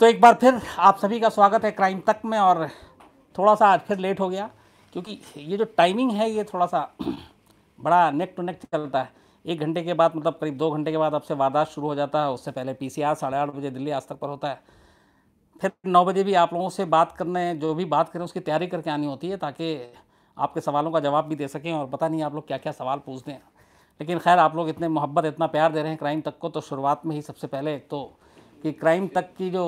तो एक बार फिर आप सभी का स्वागत है क्राइम तक में और थोड़ा सा आज फिर लेट हो गया क्योंकि ये जो टाइमिंग है ये थोड़ा सा बड़ा नेक टू नेक चलता है एक घंटे के बाद मतलब करीब दो घंटे के बाद आपसे वारदात शुरू हो जाता है उससे पहले पी सी आर साढ़े आठ बजे दिल्ली आज तक पर होता है फिर नौ बजे भी आप लोगों से बात करने जो भी बात करें उसकी तैयारी करके आनी होती है ताकि आपके सवालों का जवाब भी दे सकें और पता नहीं आप लोग क्या क्या सवाल पूछते हैं लेकिन खैर आप लोग इतने मोहब्बत इतना प्यार दे रहे हैं क्राइम तक को तो शुरुआत में ही सबसे पहले तो कि क्राइम तक की जो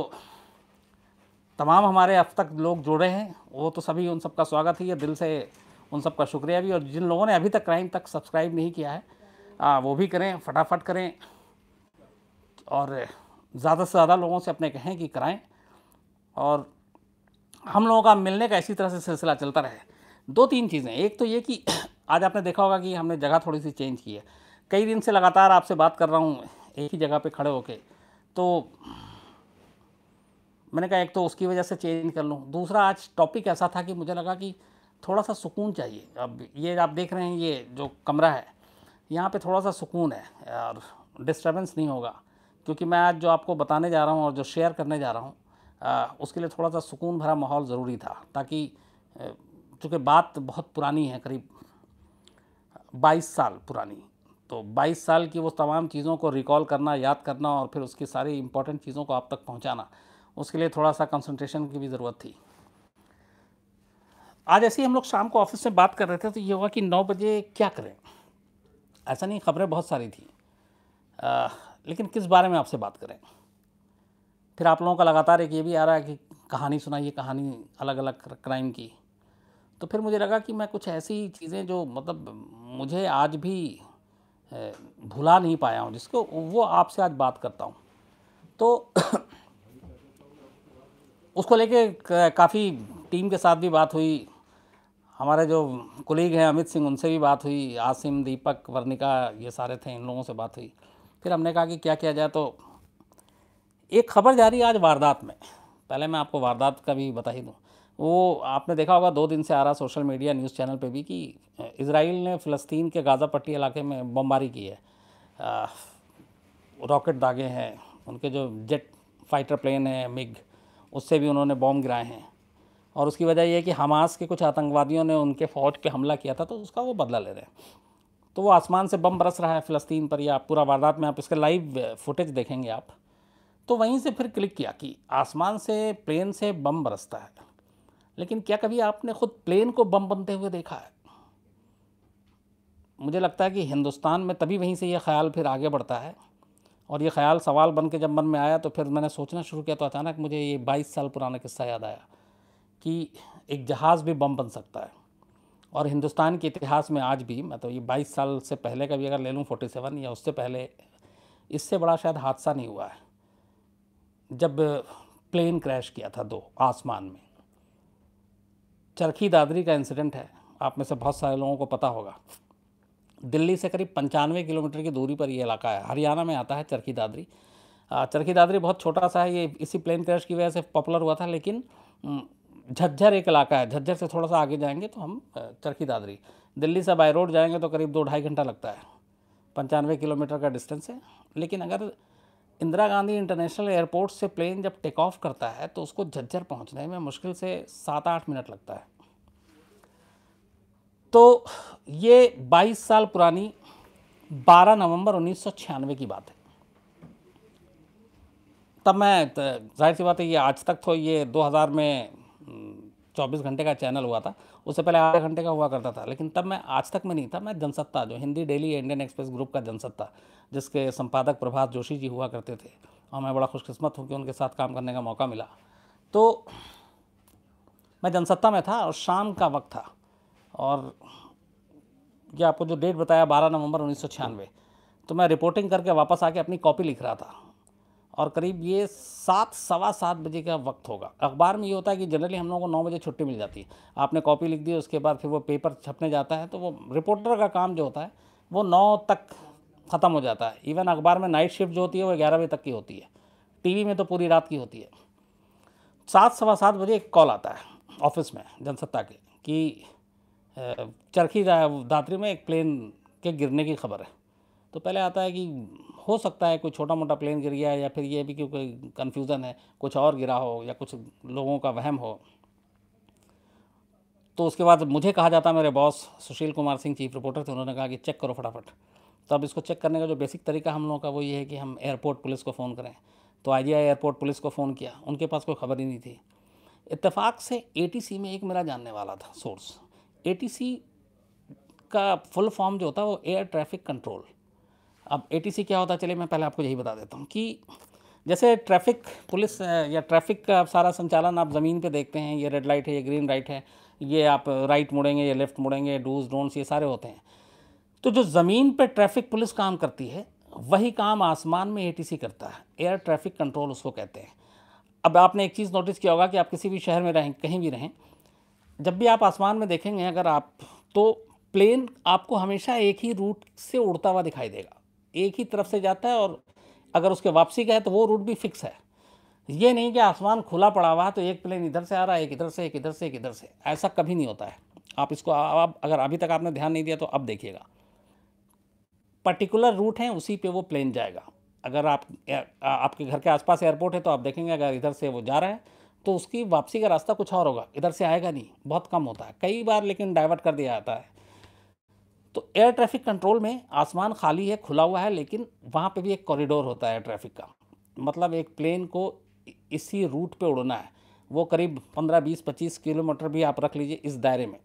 तमाम हमारे अब तक लोग जुड़े हैं वो तो सभी उन सबका स्वागत है दिल से उन सबका शुक्रिया भी और जिन लोगों ने अभी तक क्राइम तक सब्सक्राइब नहीं किया है आ, वो भी करें फटाफट करें और ज़्यादा से ज़्यादा लोगों से अपने कहें कि कराएं और हम लोगों का मिलने का इसी तरह से सिलसिला चलता रहे दो तीन चीज़ें एक तो ये कि आज आपने देखा होगा कि हमने जगह थोड़ी सी चेंज की है कई दिन से लगातार आपसे बात कर रहा हूँ एक ही जगह पे खड़े होके तो मैंने कहा एक तो उसकी वजह से चेंज कर लूँ दूसरा आज टॉपिक ऐसा था कि मुझे लगा कि थोड़ा सा सुकून चाहिए अब ये आप देख रहे हैं ये जो कमरा है यहाँ पे थोड़ा सा सुकून है और डिस्टर्बेंस नहीं होगा क्योंकि मैं आज जो आपको बताने जा रहा हूँ और जो शेयर करने जा रहा हूँ उसके लिए थोड़ा सा सुकून भरा माहौल ज़रूरी था ताकि चूँकि बात बहुत पुरानी है करीब 22 साल पुरानी तो 22 साल की वो तमाम चीज़ों को रिकॉल करना याद करना और फिर उसकी सारी इंपॉर्टेंट चीज़ों को आप तक पहुंचाना उसके लिए थोड़ा सा कंसंट्रेशन की भी ज़रूरत थी आज ऐसे ही हम लोग शाम को ऑफिस में बात कर रहे थे तो ये हुआ कि नौ बजे क्या करें ऐसा नहीं खबरें बहुत सारी थी आ, लेकिन किस बारे में आपसे बात करें फिर आप लोगों का लगातार एक ये भी आ रहा है कि कहानी सुनाइए कहानी अलग अलग क्राइम की तो फिर मुझे लगा कि मैं कुछ ऐसी चीज़ें जो मतलब मुझे आज भी भुला नहीं पाया हूँ जिसको वो आपसे आज बात करता हूँ तो उसको लेके काफ़ी टीम के साथ भी बात हुई हमारे जो कुलीग हैं अमित सिंह उनसे भी बात हुई आसिम दीपक वर्णिका ये सारे थे इन लोगों से बात हुई फिर हमने कहा कि क्या किया जाए तो एक खबर जारी आज वारदात में पहले मैं आपको वारदात का भी बता ही दूँ वो आपने देखा होगा दो दिन से आ रहा सोशल मीडिया न्यूज़ चैनल पे भी कि इसराइल ने फ़लस्तीन के गाज़ा पट्टी इलाके में बमबारी की है रॉकेट दागे हैं उनके जो जेट फाइटर प्लेन है मिग उससे भी उन्होंने बॉम्ब गिराए हैं और उसकी वजह यह कि हमास के कुछ आतंकवादियों ने उनके फ़ौज पे हमला किया था तो उसका वो बदला ले रहे हैं तो वो आसमान से बम बरस रहा है फ़लस्तीन पर या पूरा वारदात में आप इसके लाइव फुटेज देखेंगे आप तो वहीं से फिर क्लिक किया कि आसमान से प्लेन से बम बरसता है लेकिन क्या कभी आपने खुद प्लेन को बम बनते हुए देखा है मुझे लगता है कि हिंदुस्तान में तभी वहीं से ये ख्याल फिर आगे बढ़ता है और ये ख्याल सवाल बन के जब मन में आया तो फिर मैंने सोचना शुरू किया तो अचानक मुझे ये 22 साल पुराना किस्सा याद आया कि एक जहाज़ भी बम बन सकता है और हिंदुस्तान के इतिहास में आज भी मैं तो ये 22 साल से पहले का भी अगर ले लूँ सेवन या उससे पहले इससे बड़ा शायद हादसा नहीं हुआ है जब प्लेन क्रैश किया था दो आसमान में चरखी दादरी का इंसिडेंट है आप में से बहुत सारे लोगों को पता होगा दिल्ली से करीब पंचानवे किलोमीटर की दूरी पर ये इलाका है हरियाणा में आता है चरखी दादरी चरखी दादरी बहुत छोटा सा है ये इसी प्लेन क्रैश की वजह से पॉपुलर हुआ था लेकिन झज्जर एक इलाका है झज्जर से थोड़ा सा आगे जाएंगे तो हम चरखी दादरी दिल्ली से बाई रोड जाएंगे तो करीब दो ढाई घंटा लगता है पंचानवे किलोमीटर का डिस्टेंस है लेकिन अगर इंदिरा गांधी इंटरनेशनल एयरपोर्ट से प्लेन जब टेक ऑफ करता है तो उसको झज्जर पहुंचने में मुश्किल से सात आठ मिनट लगता है तो ये 22 साल पुरानी 12 नवंबर छियानवे की बात है तब मैं जाहिर सी बात है ये आज तक तो ये 2000 में 24 घंटे का चैनल हुआ था उससे पहले आधे घंटे का हुआ करता था लेकिन तब मैं आज तक में नहीं था मैं जनसत्ता जो Hindi daily Indian Express group का जनसत्ता जिसके संपादक प्रभात जोशी जी हुआ करते थे और मैं बड़ा खुशकस्मत हूँ कि उनके साथ काम करने का मौका मिला तो मैं जनसत्ता में था और शाम का वक्त था और यह आपको जो डेट बताया बारह नवंबर उन्नीस तो मैं रिपोर्टिंग करके वापस आके अपनी कॉपी लिख रहा था और करीब ये सात सवा सात बजे का वक्त होगा अखबार में ये होता है कि जनरली हम लोगों को नौ बजे छुट्टी मिल जाती है आपने कॉपी लिख दी उसके बाद फिर वो पेपर छपने जाता है तो वो रिपोर्टर का काम जो होता है वो नौ तक ख़त्म हो जाता है इवन अखबार में नाइट शिफ्ट जो होती है वो ग्यारह बजे तक की होती है टीवी में तो पूरी रात की होती है सात सवा सात बजे एक कॉल आता है ऑफिस में जनसत्ता के कि चरखी दात्री में एक प्लेन के गिरने की खबर है तो पहले आता है कि हो सकता है कोई छोटा मोटा प्लेन गिर गया है या फिर ये भी कि कोई कन्फ्यूज़न है कुछ और गिरा हो या कुछ लोगों का वहम हो तो उसके बाद मुझे कहा जाता मेरे boss Sushil Kumar Singh chief reporter थे उन्होंने कहा कि चेक करो फटाफट तो अब इसको चेक करने का जो बेसिक तरीका हम लोगों का वो ये है कि हम एयरपोर्ट पुलिस को फ़ोन करें तो आई एयरपोर्ट पुलिस को फ़ोन किया उनके पास कोई खबर ही नहीं थी इतफाक़ से ए में एक मेरा जानने वाला था सोर्स ए का फुल फॉर्म जो होता है वो एयर ट्रैफिक कंट्रोल अब ए क्या होता है चलिए मैं पहले आपको यही बता देता हूँ कि जैसे ट्रैफिक पुलिस या ट्रैफिक का सारा संचालन आप ज़मीन पे देखते हैं ये रेड लाइट है ये ग्रीन लाइट है ये आप राइट मुड़ेंगे ये लेफ़्ट मुड़ेंगे डूज डोंट्स ये सारे होते हैं तो जो ज़मीन पर ट्रैफिक पुलिस काम करती है वही काम आसमान में एटीसी करता है एयर ट्रैफिक कंट्रोल उसको कहते हैं अब आपने एक चीज़ नोटिस किया होगा कि आप किसी भी शहर में रहें कहीं भी रहें जब भी आप आसमान में देखेंगे अगर आप तो प्लेन आपको हमेशा एक ही रूट से उड़ता हुआ दिखाई देगा एक ही तरफ से जाता है और अगर उसके वापसी का है तो वो रूट भी फिक्स है ये नहीं कि आसमान खुला पड़ा हुआ है तो एक प्लेन इधर से आ रहा है एक इधर से एक इधर से एक इधर से ऐसा कभी नहीं होता है आप इसको आप अगर अभी तक आपने ध्यान नहीं दिया तो अब देखिएगा पर्टिकुलर रूट है उसी पे वो प्लेन जाएगा अगर आप आपके घर के आसपास एयरपोर्ट है तो आप देखेंगे अगर इधर से वो जा रहा है तो उसकी वापसी का रास्ता कुछ और होगा इधर से आएगा नहीं बहुत कम होता है कई बार लेकिन डाइवर्ट कर दिया जाता है तो एयर ट्रैफिक कंट्रोल में आसमान खाली है खुला हुआ है लेकिन वहाँ पे भी एक कॉरिडोर होता है एयर ट्रैफिक का मतलब एक प्लेन को इसी रूट पे उड़ना है वो करीब 15 20 25 किलोमीटर भी आप रख लीजिए इस दायरे में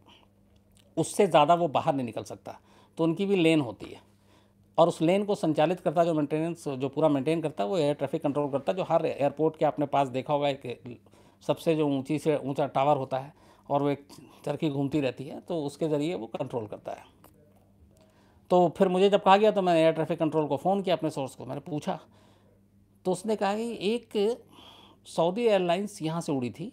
उससे ज़्यादा वो बाहर नहीं निकल सकता तो उनकी भी लेन होती है और उस लेन को संचालित करता जो मेंटेनेंस जो पूरा मेंटेन करता है वो एयर ट्रैफिक कंट्रोल करता है जो हर एयरपोर्ट के आपने पास देखा होगा एक सबसे जो ऊंची से ऊंचा टावर होता है और वो एक चरखी घूमती रहती है तो उसके ज़रिए वो कंट्रोल करता है तो फिर मुझे जब कहा गया तो मैंने एयर ट्रैफिक कंट्रोल को फ़ोन किया अपने सोर्स को मैंने पूछा तो उसने कहा कि एक सऊदी एयरलाइंस यहाँ से उड़ी थी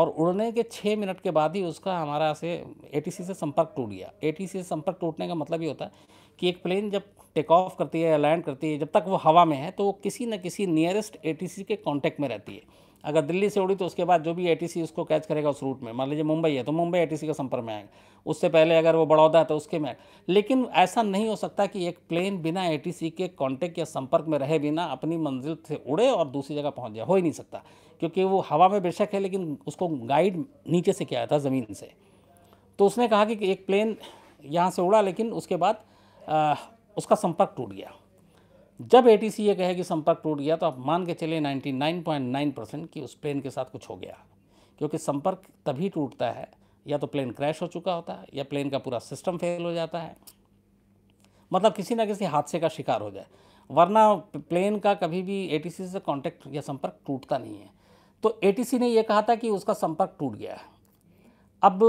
और उड़ने के छः मिनट के बाद ही उसका हमारा से ए से संपर्क टूट गया ए से संपर्क टूटने का मतलब ये होता है कि एक प्लेन जब टेक ऑफ करती है या लैंड करती है जब तक वो हवा में है तो वो किसी न किसी नियरेस्ट एटीसी के कांटेक्ट में रहती है अगर दिल्ली से उड़ी तो उसके बाद जो भी एटीसी उसको कैच करेगा उस रूट में मान लीजिए मुंबई है तो मुंबई एटीसी के संपर्क में आएगा उससे पहले अगर वो बड़ौदा है तो उसके में लेकिन ऐसा नहीं हो सकता कि एक प्लेन बिना ए के कॉन्टेक्ट या संपर्क में रहे बिना अपनी मंजिल से उड़े और दूसरी जगह पहुँच जाए हो ही नहीं सकता क्योंकि वो हवा में बेशक है लेकिन उसको गाइड नीचे से किया था ज़मीन से तो उसने कहा कि एक प्लेन यहाँ से उड़ा लेकिन उसके बाद आ, उसका संपर्क टूट गया जब ए ये कहे कि संपर्क टूट गया तो आप मान के चले 99.9 परसेंट कि उस प्लेन के साथ कुछ हो गया क्योंकि संपर्क तभी टूटता है या तो प्लेन क्रैश हो चुका होता है या प्लेन का पूरा सिस्टम फेल हो जाता है मतलब किसी ना किसी हादसे का शिकार हो जाए वरना प्लेन का कभी भी सी से कॉन्टेक्ट या संपर्क टूटता नहीं है तो सी ने यह कहा था कि उसका संपर्क टूट गया है अब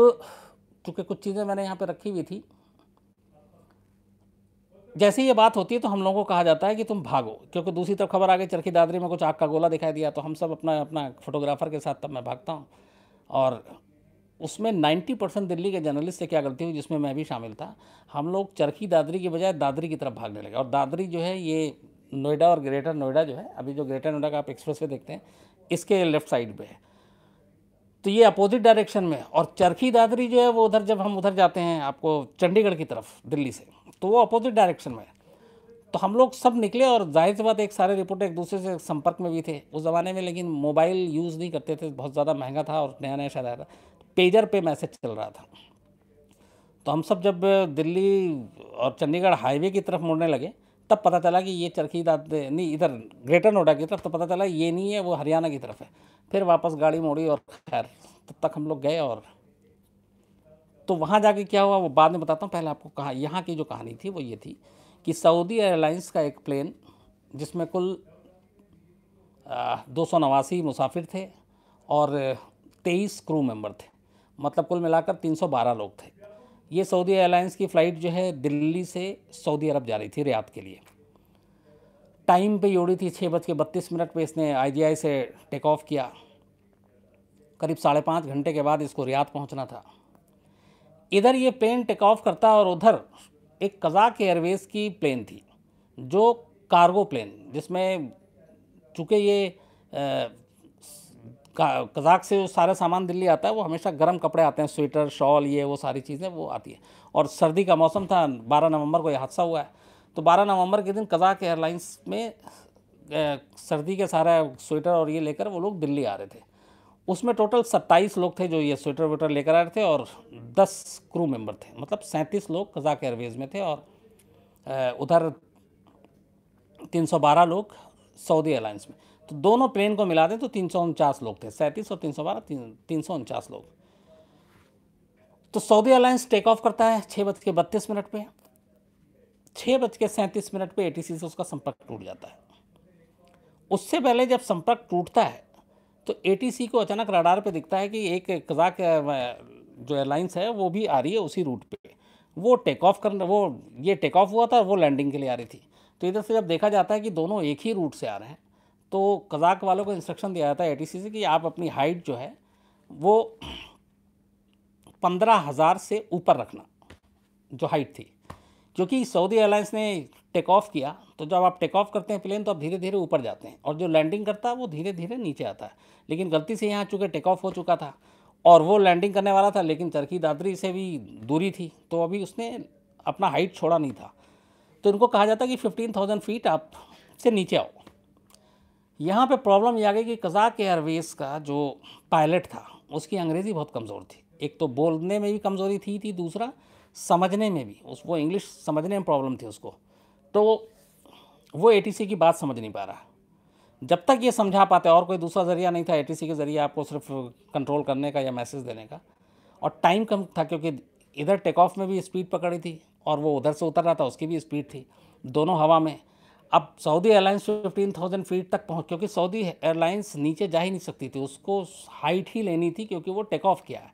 चूँकि कुछ चीज़ें मैंने यहाँ पर रखी हुई थी जैसे ये बात होती है तो हम लोगों को कहा जाता है कि तुम भागो क्योंकि दूसरी तरफ खबर आ गई चरखी दादरी में कुछ आग का गोला दिखाई दिया तो हम सब अपना अपना फोटोग्राफर के साथ तब मैं भागता हूँ और उसमें 90 परसेंट दिल्ली के जर्नलिस्ट से क्या गलती हुई जिसमें मैं भी शामिल था हम लोग चरखी दादरी की बजाय दादरी की तरफ भागने लगे और दादरी जो है ये नोएडा और ग्रेटर नोएडा जो है अभी जो ग्रेटर नोएडा का आप एक्सप्रेस देखते हैं इसके लेफ्ट साइड पर है तो ये अपोजिट डायरेक्शन में और चरखी दादरी जो है वो उधर जब हम उधर जाते हैं आपको चंडीगढ़ की तरफ दिल्ली से तो वो अपोजिट डायरेक्शन में तो हम लोग सब निकले और जाहिर सी बात एक सारे रिपोर्टर एक दूसरे से संपर्क में भी थे उस ज़माने में लेकिन मोबाइल यूज़ नहीं करते थे बहुत ज़्यादा महंगा था और नया नया शायद आया था पेजर पे मैसेज चल रहा था तो हम सब जब दिल्ली और चंडीगढ़ हाईवे की तरफ मुड़ने लगे तब पता चला कि ये चरखी दाद नहीं इधर ग्रेटर नोएडा की तरफ तो पता चला ये नहीं है वो हरियाणा की तरफ है फिर वापस गाड़ी मोड़ी और खैर तब तक हम लोग गए और तो वहाँ जाके क्या हुआ वो बाद में बताता हूँ पहले आपको कहा यहाँ की जो कहानी थी वो ये थी कि सऊदी एयरलाइंस का एक प्लेन जिसमें कुल दो सौ नवासी मुसाफिर थे और तेईस क्रू मेंबर थे मतलब कुल मिलाकर तीन सौ बारह लोग थे ये सऊदी एयरलाइंस की फ़्लाइट जो है दिल्ली से सऊदी अरब जा रही थी रियाद के लिए टाइम पे उड़ी थी छः बज के बत्तीस मिनट पर इसने आई से टेक ऑफ किया करीब साढ़े पाँच घंटे के बाद इसको रियाद पहुंचना था इधर ये प्लेन टेक ऑफ करता और उधर एक कजाक एयरवेज की प्लेन थी जो कार्गो प्लेन जिसमें चूँकि ये कजाक से सारे सारा सामान दिल्ली आता है वो हमेशा गर्म कपड़े आते हैं स्वेटर शॉल ये वो सारी चीज़ें वो आती है और सर्दी का मौसम था बारह नवंबर को यह हादसा हुआ है तो 12 नवंबर के दिन कज़ाक एयरलाइंस में सर्दी के सारा स्वेटर और ये लेकर वो लोग दिल्ली आ रहे थे उसमें टोटल 27 लोग थे जो ये स्वेटर वेटर लेकर आ रहे थे और 10 क्रू मेंबर थे मतलब 37 लोग कज़ाक एयरवेज में थे और उधर 312 लोग सऊदी एयरलाइंस में तो दोनों प्लेन को मिला दें तो तीन लोग थे सैंतीस और तीन सौ बारह तीन सौ उनचास लोग तो सऊदी एयरलाइंस टेक ऑफ करता है छः बज के बत्तीस मिनट पर छः बज के सैंतीस मिनट पर सी से उसका संपर्क टूट जाता है उससे पहले जब संपर्क टूटता है तो सी को अचानक रडार पे दिखता है कि एक कजाक जो एयरलाइंस है वो भी आ रही है उसी रूट पे वो टेक ऑफ करने वो ये टेक ऑफ हुआ था वो लैंडिंग के लिए आ रही थी तो इधर से जब देखा जाता है कि दोनों एक ही रूट से आ रहे हैं तो कजाक वालों को इंस्ट्रक्शन दिया जाता है ए से कि आप अपनी हाइट जो है वो पंद्रह हज़ार से ऊपर रखना जो हाइट थी क्योंकि सऊदी एयरलाइंस ने टेक ऑफ किया तो जब आप टेक ऑफ करते हैं प्लेन तो आप धीरे धीरे ऊपर जाते हैं और जो लैंडिंग करता है वो धीरे धीरे नीचे आता है लेकिन गलती से यहाँ चूँकि टेक ऑफ हो चुका था और वो लैंडिंग करने वाला था लेकिन चरखी दादरी से भी दूरी थी तो अभी उसने अपना हाइट छोड़ा नहीं था तो इनको कहा जाता कि फिफ्टीन थाउजेंड फीट आप से नीचे आओ यहाँ पे प्रॉब्लम यह आ गई कि कज़ाक एयरवेज़ का जो पायलट था उसकी अंग्रेज़ी बहुत कमज़ोर थी एक तो बोलने में भी कमज़ोरी थी थी दूसरा समझने में भी उसको इंग्लिश समझने में प्रॉब्लम थी उसको तो वो ए की बात समझ नहीं पा रहा जब तक ये समझा पाते और कोई दूसरा ज़रिया नहीं था ए के ज़रिए आपको सिर्फ कंट्रोल करने का या मैसेज देने का और टाइम कम था क्योंकि इधर टेक ऑफ में भी स्पीड पकड़ी थी और वो उधर से उतर रहा था उसकी भी स्पीड थी दोनों हवा में अब Saudi Airlines fifteen thousand feet तक पहुँच क्योंकि सऊदी एयरलाइंस नीचे जा ही नहीं सकती थी उसको हाइट ही लेनी थी क्योंकि वो टेक ऑफ किया है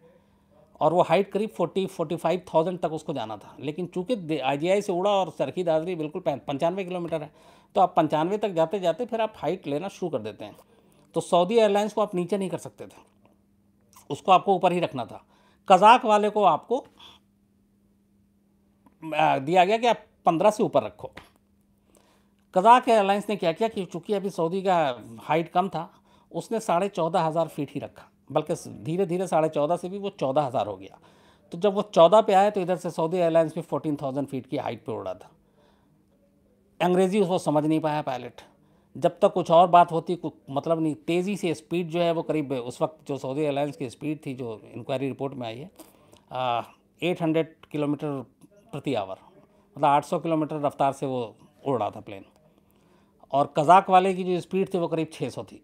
और वो हाइट करीब फोर्टी फोर्टी फाइव थाउजेंड तक उसको जाना था लेकिन चूंकि आई से उड़ा और सरखी दादरी बिल्कुल पंचानवे किलोमीटर है तो आप पंचानवे तक जाते जाते फिर आप हाइट लेना शुरू कर देते हैं तो सऊदी एयरलाइंस को आप नीचे नहीं कर सकते थे उसको आपको ऊपर ही रखना था कजाक वाले को आपको दिया गया कि आप पंद्रह से ऊपर रखो कजाक एयरलाइंस ने क्या किया कि चूँकि अभी सऊदी का हाइट कम था उसने साढ़े चौदह हज़ार फीट ही रखा बल्कि धीरे धीरे साढ़े चौदह से भी वो चौदह हज़ार हो गया तो जब वो चौदह पे आए तो इधर से सऊदी एयरलाइंस भी फोर्टीन थाउजेंड फीट की हाइट पे उड़ा था अंग्रेज़ी उसको समझ नहीं पाया पायलट जब तक कुछ और बात होती कुछ मतलब नहीं तेज़ी से स्पीड जो है वो करीब उस वक्त जो सऊदी एयरलाइंस की स्पीड थी जो इंक्वायरी रिपोर्ट में आई है एट हंड्रेड किलोमीटर प्रति आवर मतलब आठ सौ किलोमीटर रफ्तार से वो उड़ रहा था प्लेन और कजाक वाले की जो स्पीड थी वो करीब छः सौ थी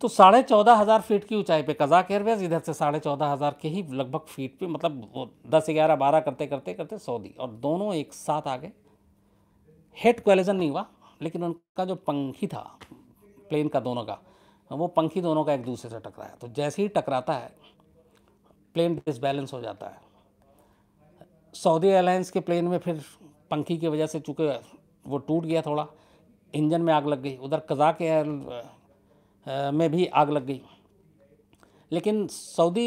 तो साढ़े चौदह हज़ार फीट की ऊंचाई पे कजाक एयरवेज इधर से साढ़े चौदह हज़ार के ही लगभग फीट पे मतलब दस ग्यारह बारह करते करते करते सऊदी और दोनों एक साथ आ गए हेड कोलेजन नहीं हुआ लेकिन उनका जो पंखी था प्लेन का दोनों का वो पंखी दोनों का एक दूसरे से टकराया तो जैसे ही टकराता है प्लेन डिसबैलेंस हो जाता है सऊदी एयरलाइंस के प्लेन में फिर पंखी की वजह से चूँकि वो टूट गया थोड़ा इंजन में आग लग गई उधर कजाक एयर में भी आग लग गई लेकिन सऊदी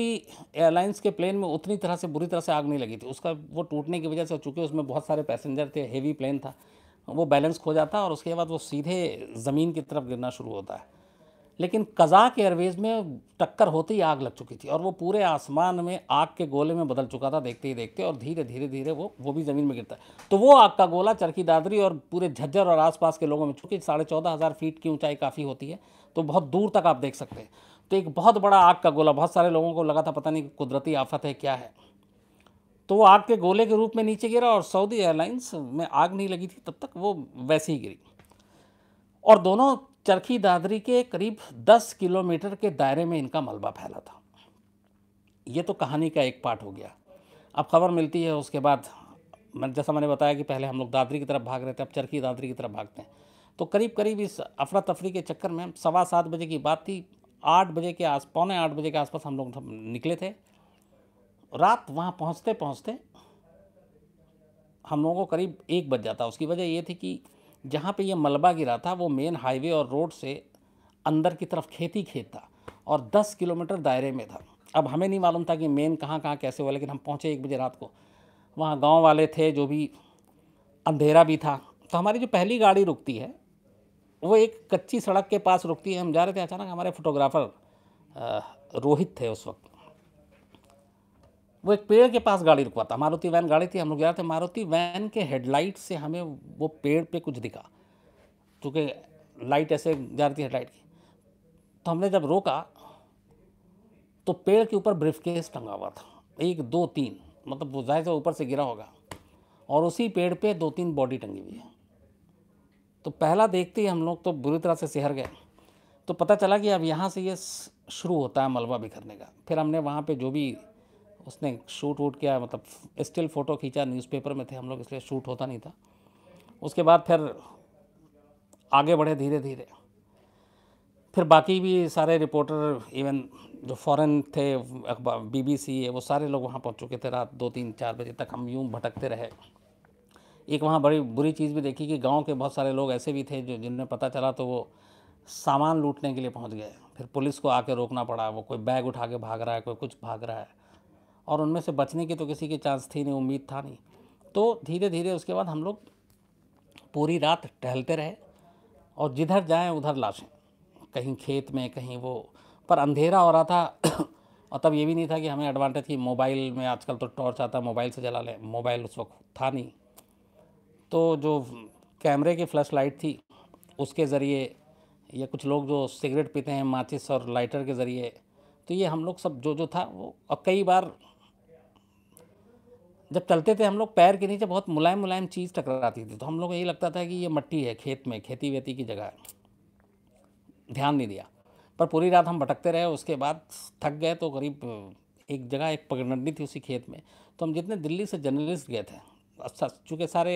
एयरलाइंस के प्लेन में उतनी तरह से बुरी तरह से आग नहीं लगी थी उसका वो टूटने की वजह से चूँकि उसमें बहुत सारे पैसेंजर थे हेवी प्लेन था वो बैलेंस खो जाता और उसके बाद वो सीधे ज़मीन की तरफ गिरना शुरू होता है लेकिन कज़ाक एयरवेज़ में टक्कर होते ही आग लग चुकी थी और वो पूरे आसमान में आग के गोले में बदल चुका था देखते ही देखते और धीरे धीरे धीरे वो वो भी ज़मीन में गिरता है तो वो आग का गोला चरखी दादरी और पूरे झज्जर और आसपास के लोगों में चूँकि साढ़े चौदह हज़ार फीट की ऊंचाई काफ़ी होती है तो बहुत दूर तक आप देख सकते हैं तो एक बहुत बड़ा आग का गोला बहुत सारे लोगों को लगा था पता नहीं कुदरती आफत है क्या है तो वो आग के गोले के रूप में नीचे गिरा और सऊदी एयरलाइंस में आग नहीं लगी थी तब तक वो वैसे ही गिरी और दोनों चरखी दादरी के करीब 10 किलोमीटर के दायरे में इनका मलबा फैला था ये तो कहानी का एक पार्ट हो गया अब खबर मिलती है उसके बाद मैं जैसा मैंने बताया कि पहले हम लोग दादरी की तरफ भाग रहे थे अब चरखी दादरी की तरफ भागते हैं तो करीब करीब इस अफरा तफरी के चक्कर में सवा सात बजे की बात थी आठ बजे के आस पौने आठ बजे के आसपास हम लोग निकले थे रात वहाँ पहुँचते पहुँचते हम लोगों को करीब एक बज जाता उसकी वजह ये थी कि जहाँ पे ये मलबा गिरा था वो मेन हाईवे और रोड से अंदर की तरफ खेती खेत था और 10 किलोमीटर दायरे में था अब हमें नहीं मालूम था कि मेन कहाँ कहाँ कैसे हुआ लेकिन हम पहुँचे एक बजे रात को वहाँ गाँव वाले थे जो भी अंधेरा भी था तो हमारी जो पहली गाड़ी रुकती है वो एक कच्ची सड़क के पास रुकती है हम जा रहे थे अचानक हमारे फोटोग्राफ़र रोहित थे उस वक्त वो एक पेड़ के पास गाड़ी रुकवा था मारुति वैन गाड़ी थी हम लोग गया थे मारुति वैन के हेडलाइट से हमें वो पेड़ पे कुछ दिखा चूँकि लाइट ऐसे जा रही थी हेडलाइट की तो हमने जब रोका तो पेड़ के ऊपर केस टंगा हुआ था एक दो तीन मतलब वो जाहिर से ऊपर से गिरा होगा और उसी पेड़ पे दो तीन बॉडी टंगी हुई है तो पहला देखते ही हम लोग तो बुरी तरह से सिहर गए तो पता चला कि अब यहाँ से ये शुरू होता है मलबा बिखरने का फिर हमने वहाँ पे जो भी उसने शूट वूट किया मतलब स्टिल फ़ोटो खींचा न्यूज़पेपर में थे हम लोग इसलिए शूट होता नहीं था उसके बाद फिर आगे बढ़े धीरे धीरे फिर बाकी भी सारे रिपोर्टर इवन जो फॉरेन थे अखबार बीबीसी है वो सारे लोग वहाँ पहुँच चुके थे रात दो तीन चार बजे तक हम यूँ भटकते रहे एक वहाँ बड़ी बुरी चीज़ भी देखी कि गांव के बहुत सारे लोग ऐसे भी थे जो जिनमें पता चला तो वो सामान लूटने के लिए पहुँच गए फिर पुलिस को आके रोकना पड़ा वो कोई बैग उठा के भाग रहा है कोई कुछ भाग रहा है और उनमें से बचने की तो किसी की चांस थी नहीं उम्मीद था नहीं तो धीरे धीरे उसके बाद हम लोग पूरी रात टहलते रहे और जिधर जाएं उधर लाशें कहीं खेत में कहीं वो पर अंधेरा हो रहा था और तब ये भी नहीं था कि हमें एडवांटेज कि मोबाइल में आजकल तो टॉर्च आता है मोबाइल से जला लें मोबाइल उस वक्त था नहीं तो जो कैमरे की फ्लैश लाइट थी उसके ज़रिए या कुछ लोग जो सिगरेट पीते हैं माचिस और लाइटर के ज़रिए तो ये हम लोग सब जो जो था वो और कई बार जब चलते थे हम लोग पैर के नीचे बहुत मुलायम मुलायम चीज़ टकराती थी तो हम लोग को यही लगता था कि ये मट्टी है खेत में खेती वेती की जगह है ध्यान नहीं दिया पर पूरी रात हम भटकते रहे उसके बाद थक गए तो करीब एक जगह एक पगडंडी थी उसी खेत में तो हम जितने दिल्ली से जर्नलिस्ट गए थे अच्छा चूँकि सारे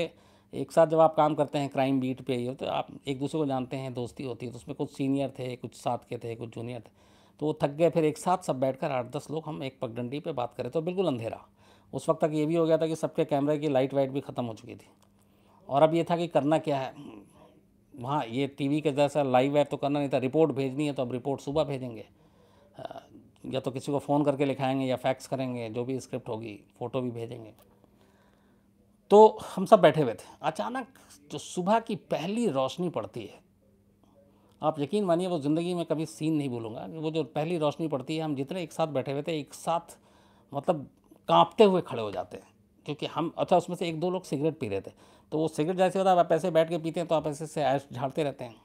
एक साथ जब आप काम करते हैं क्राइम बीट पे ये तो आप एक दूसरे को जानते हैं दोस्ती होती है तो उसमें कुछ सीनियर थे कुछ साथ के थे कुछ जूनियर थे तो वो थक गए फिर एक साथ सब बैठकर आठ दस लोग हम एक पगडंडी पे बात करें तो बिल्कुल अंधेरा उस वक्त तक ये भी हो गया था कि सबके कैमरे की लाइट वाइट भी ख़त्म हो चुकी थी और अब ये था कि करना क्या है वहाँ ये टीवी के जैसा लाइव वाइव तो करना नहीं था रिपोर्ट भेजनी है तो अब रिपोर्ट सुबह भेजेंगे या तो किसी को फ़ोन करके लिखाएंगे या फैक्स करेंगे जो भी स्क्रिप्ट होगी फ़ोटो भी भेजेंगे तो हम सब बैठे हुए थे अचानक जो सुबह की पहली रोशनी पड़ती है आप यकीन मानिए वो ज़िंदगी में कभी सीन नहीं भूलूंगा वो जो पहली रोशनी पड़ती है हम जितने एक साथ बैठे हुए थे एक साथ मतलब कांपते हुए खड़े हो जाते हैं क्योंकि हम अच्छा उसमें से एक दो लोग सिगरेट पी रहे थे तो वो सिगरेट जैसे होता है आप ऐसे बैठ के पीते हैं तो आप ऐसे से ऐश झाड़ते रहते हैं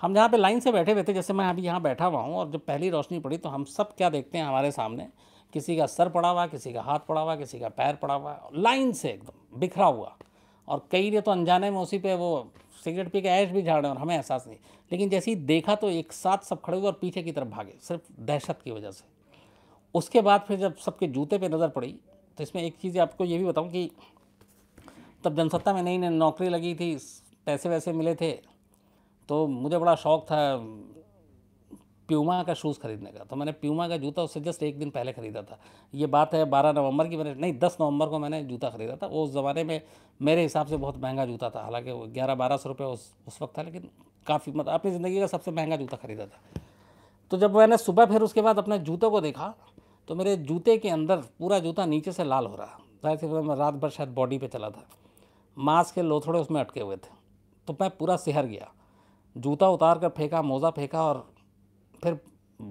हम जहाँ पे लाइन से बैठे हुए थे जैसे मैं अभी यहाँ बैठा हुआ हूँ और जब पहली रोशनी पड़ी तो हम सब क्या देखते हैं हमारे सामने किसी का सर पड़ा हुआ किसी का हाथ पड़ा हुआ किसी का पैर पड़ा हुआ लाइन से एकदम बिखरा हुआ और कई ने तो अनजाने में उसी पे वो सिगरेट पी के ऐश भी झाड़ रहे और हमें एहसास नहीं लेकिन जैसे ही देखा तो एक साथ सब खड़े हुए और पीछे की तरफ भागे सिर्फ दहशत की वजह से उसके बाद फिर जब सबके जूते पे नज़र पड़ी तो इसमें एक चीज़ आपको ये भी बताऊं कि तब जनसत्ता में नई नई नौकरी लगी थी पैसे वैसे मिले थे तो मुझे बड़ा शौक़ था प्यूमा का शूज़ ख़रीदने का तो मैंने प्यूमा का जूता उससे जस्ट एक दिन पहले ख़रीदा था ये बात है बारह नवंबर की मैंने नहीं दस नवंबर को मैंने जूता ख़रीदा था उस ज़माने में मेरे हिसाब से बहुत महंगा जूता था हालांकि वो ग्यारह बारह सौ रुपये उस उस वक्त था लेकिन काफ़ी मतलब अपनी ज़िंदगी का सबसे महंगा जूता ख़रीदा था तो जब मैंने सुबह फिर उसके बाद अपने जूते को देखा तो मेरे जूते के अंदर पूरा जूता नीचे से लाल हो रहा जाहिर सी मैं रात भर शायद बॉडी पे चला था मांस के लोथड़े उसमें अटके हुए थे तो मैं पूरा सिहर गया जूता उतार कर फेंका मोज़ा फेंका और फिर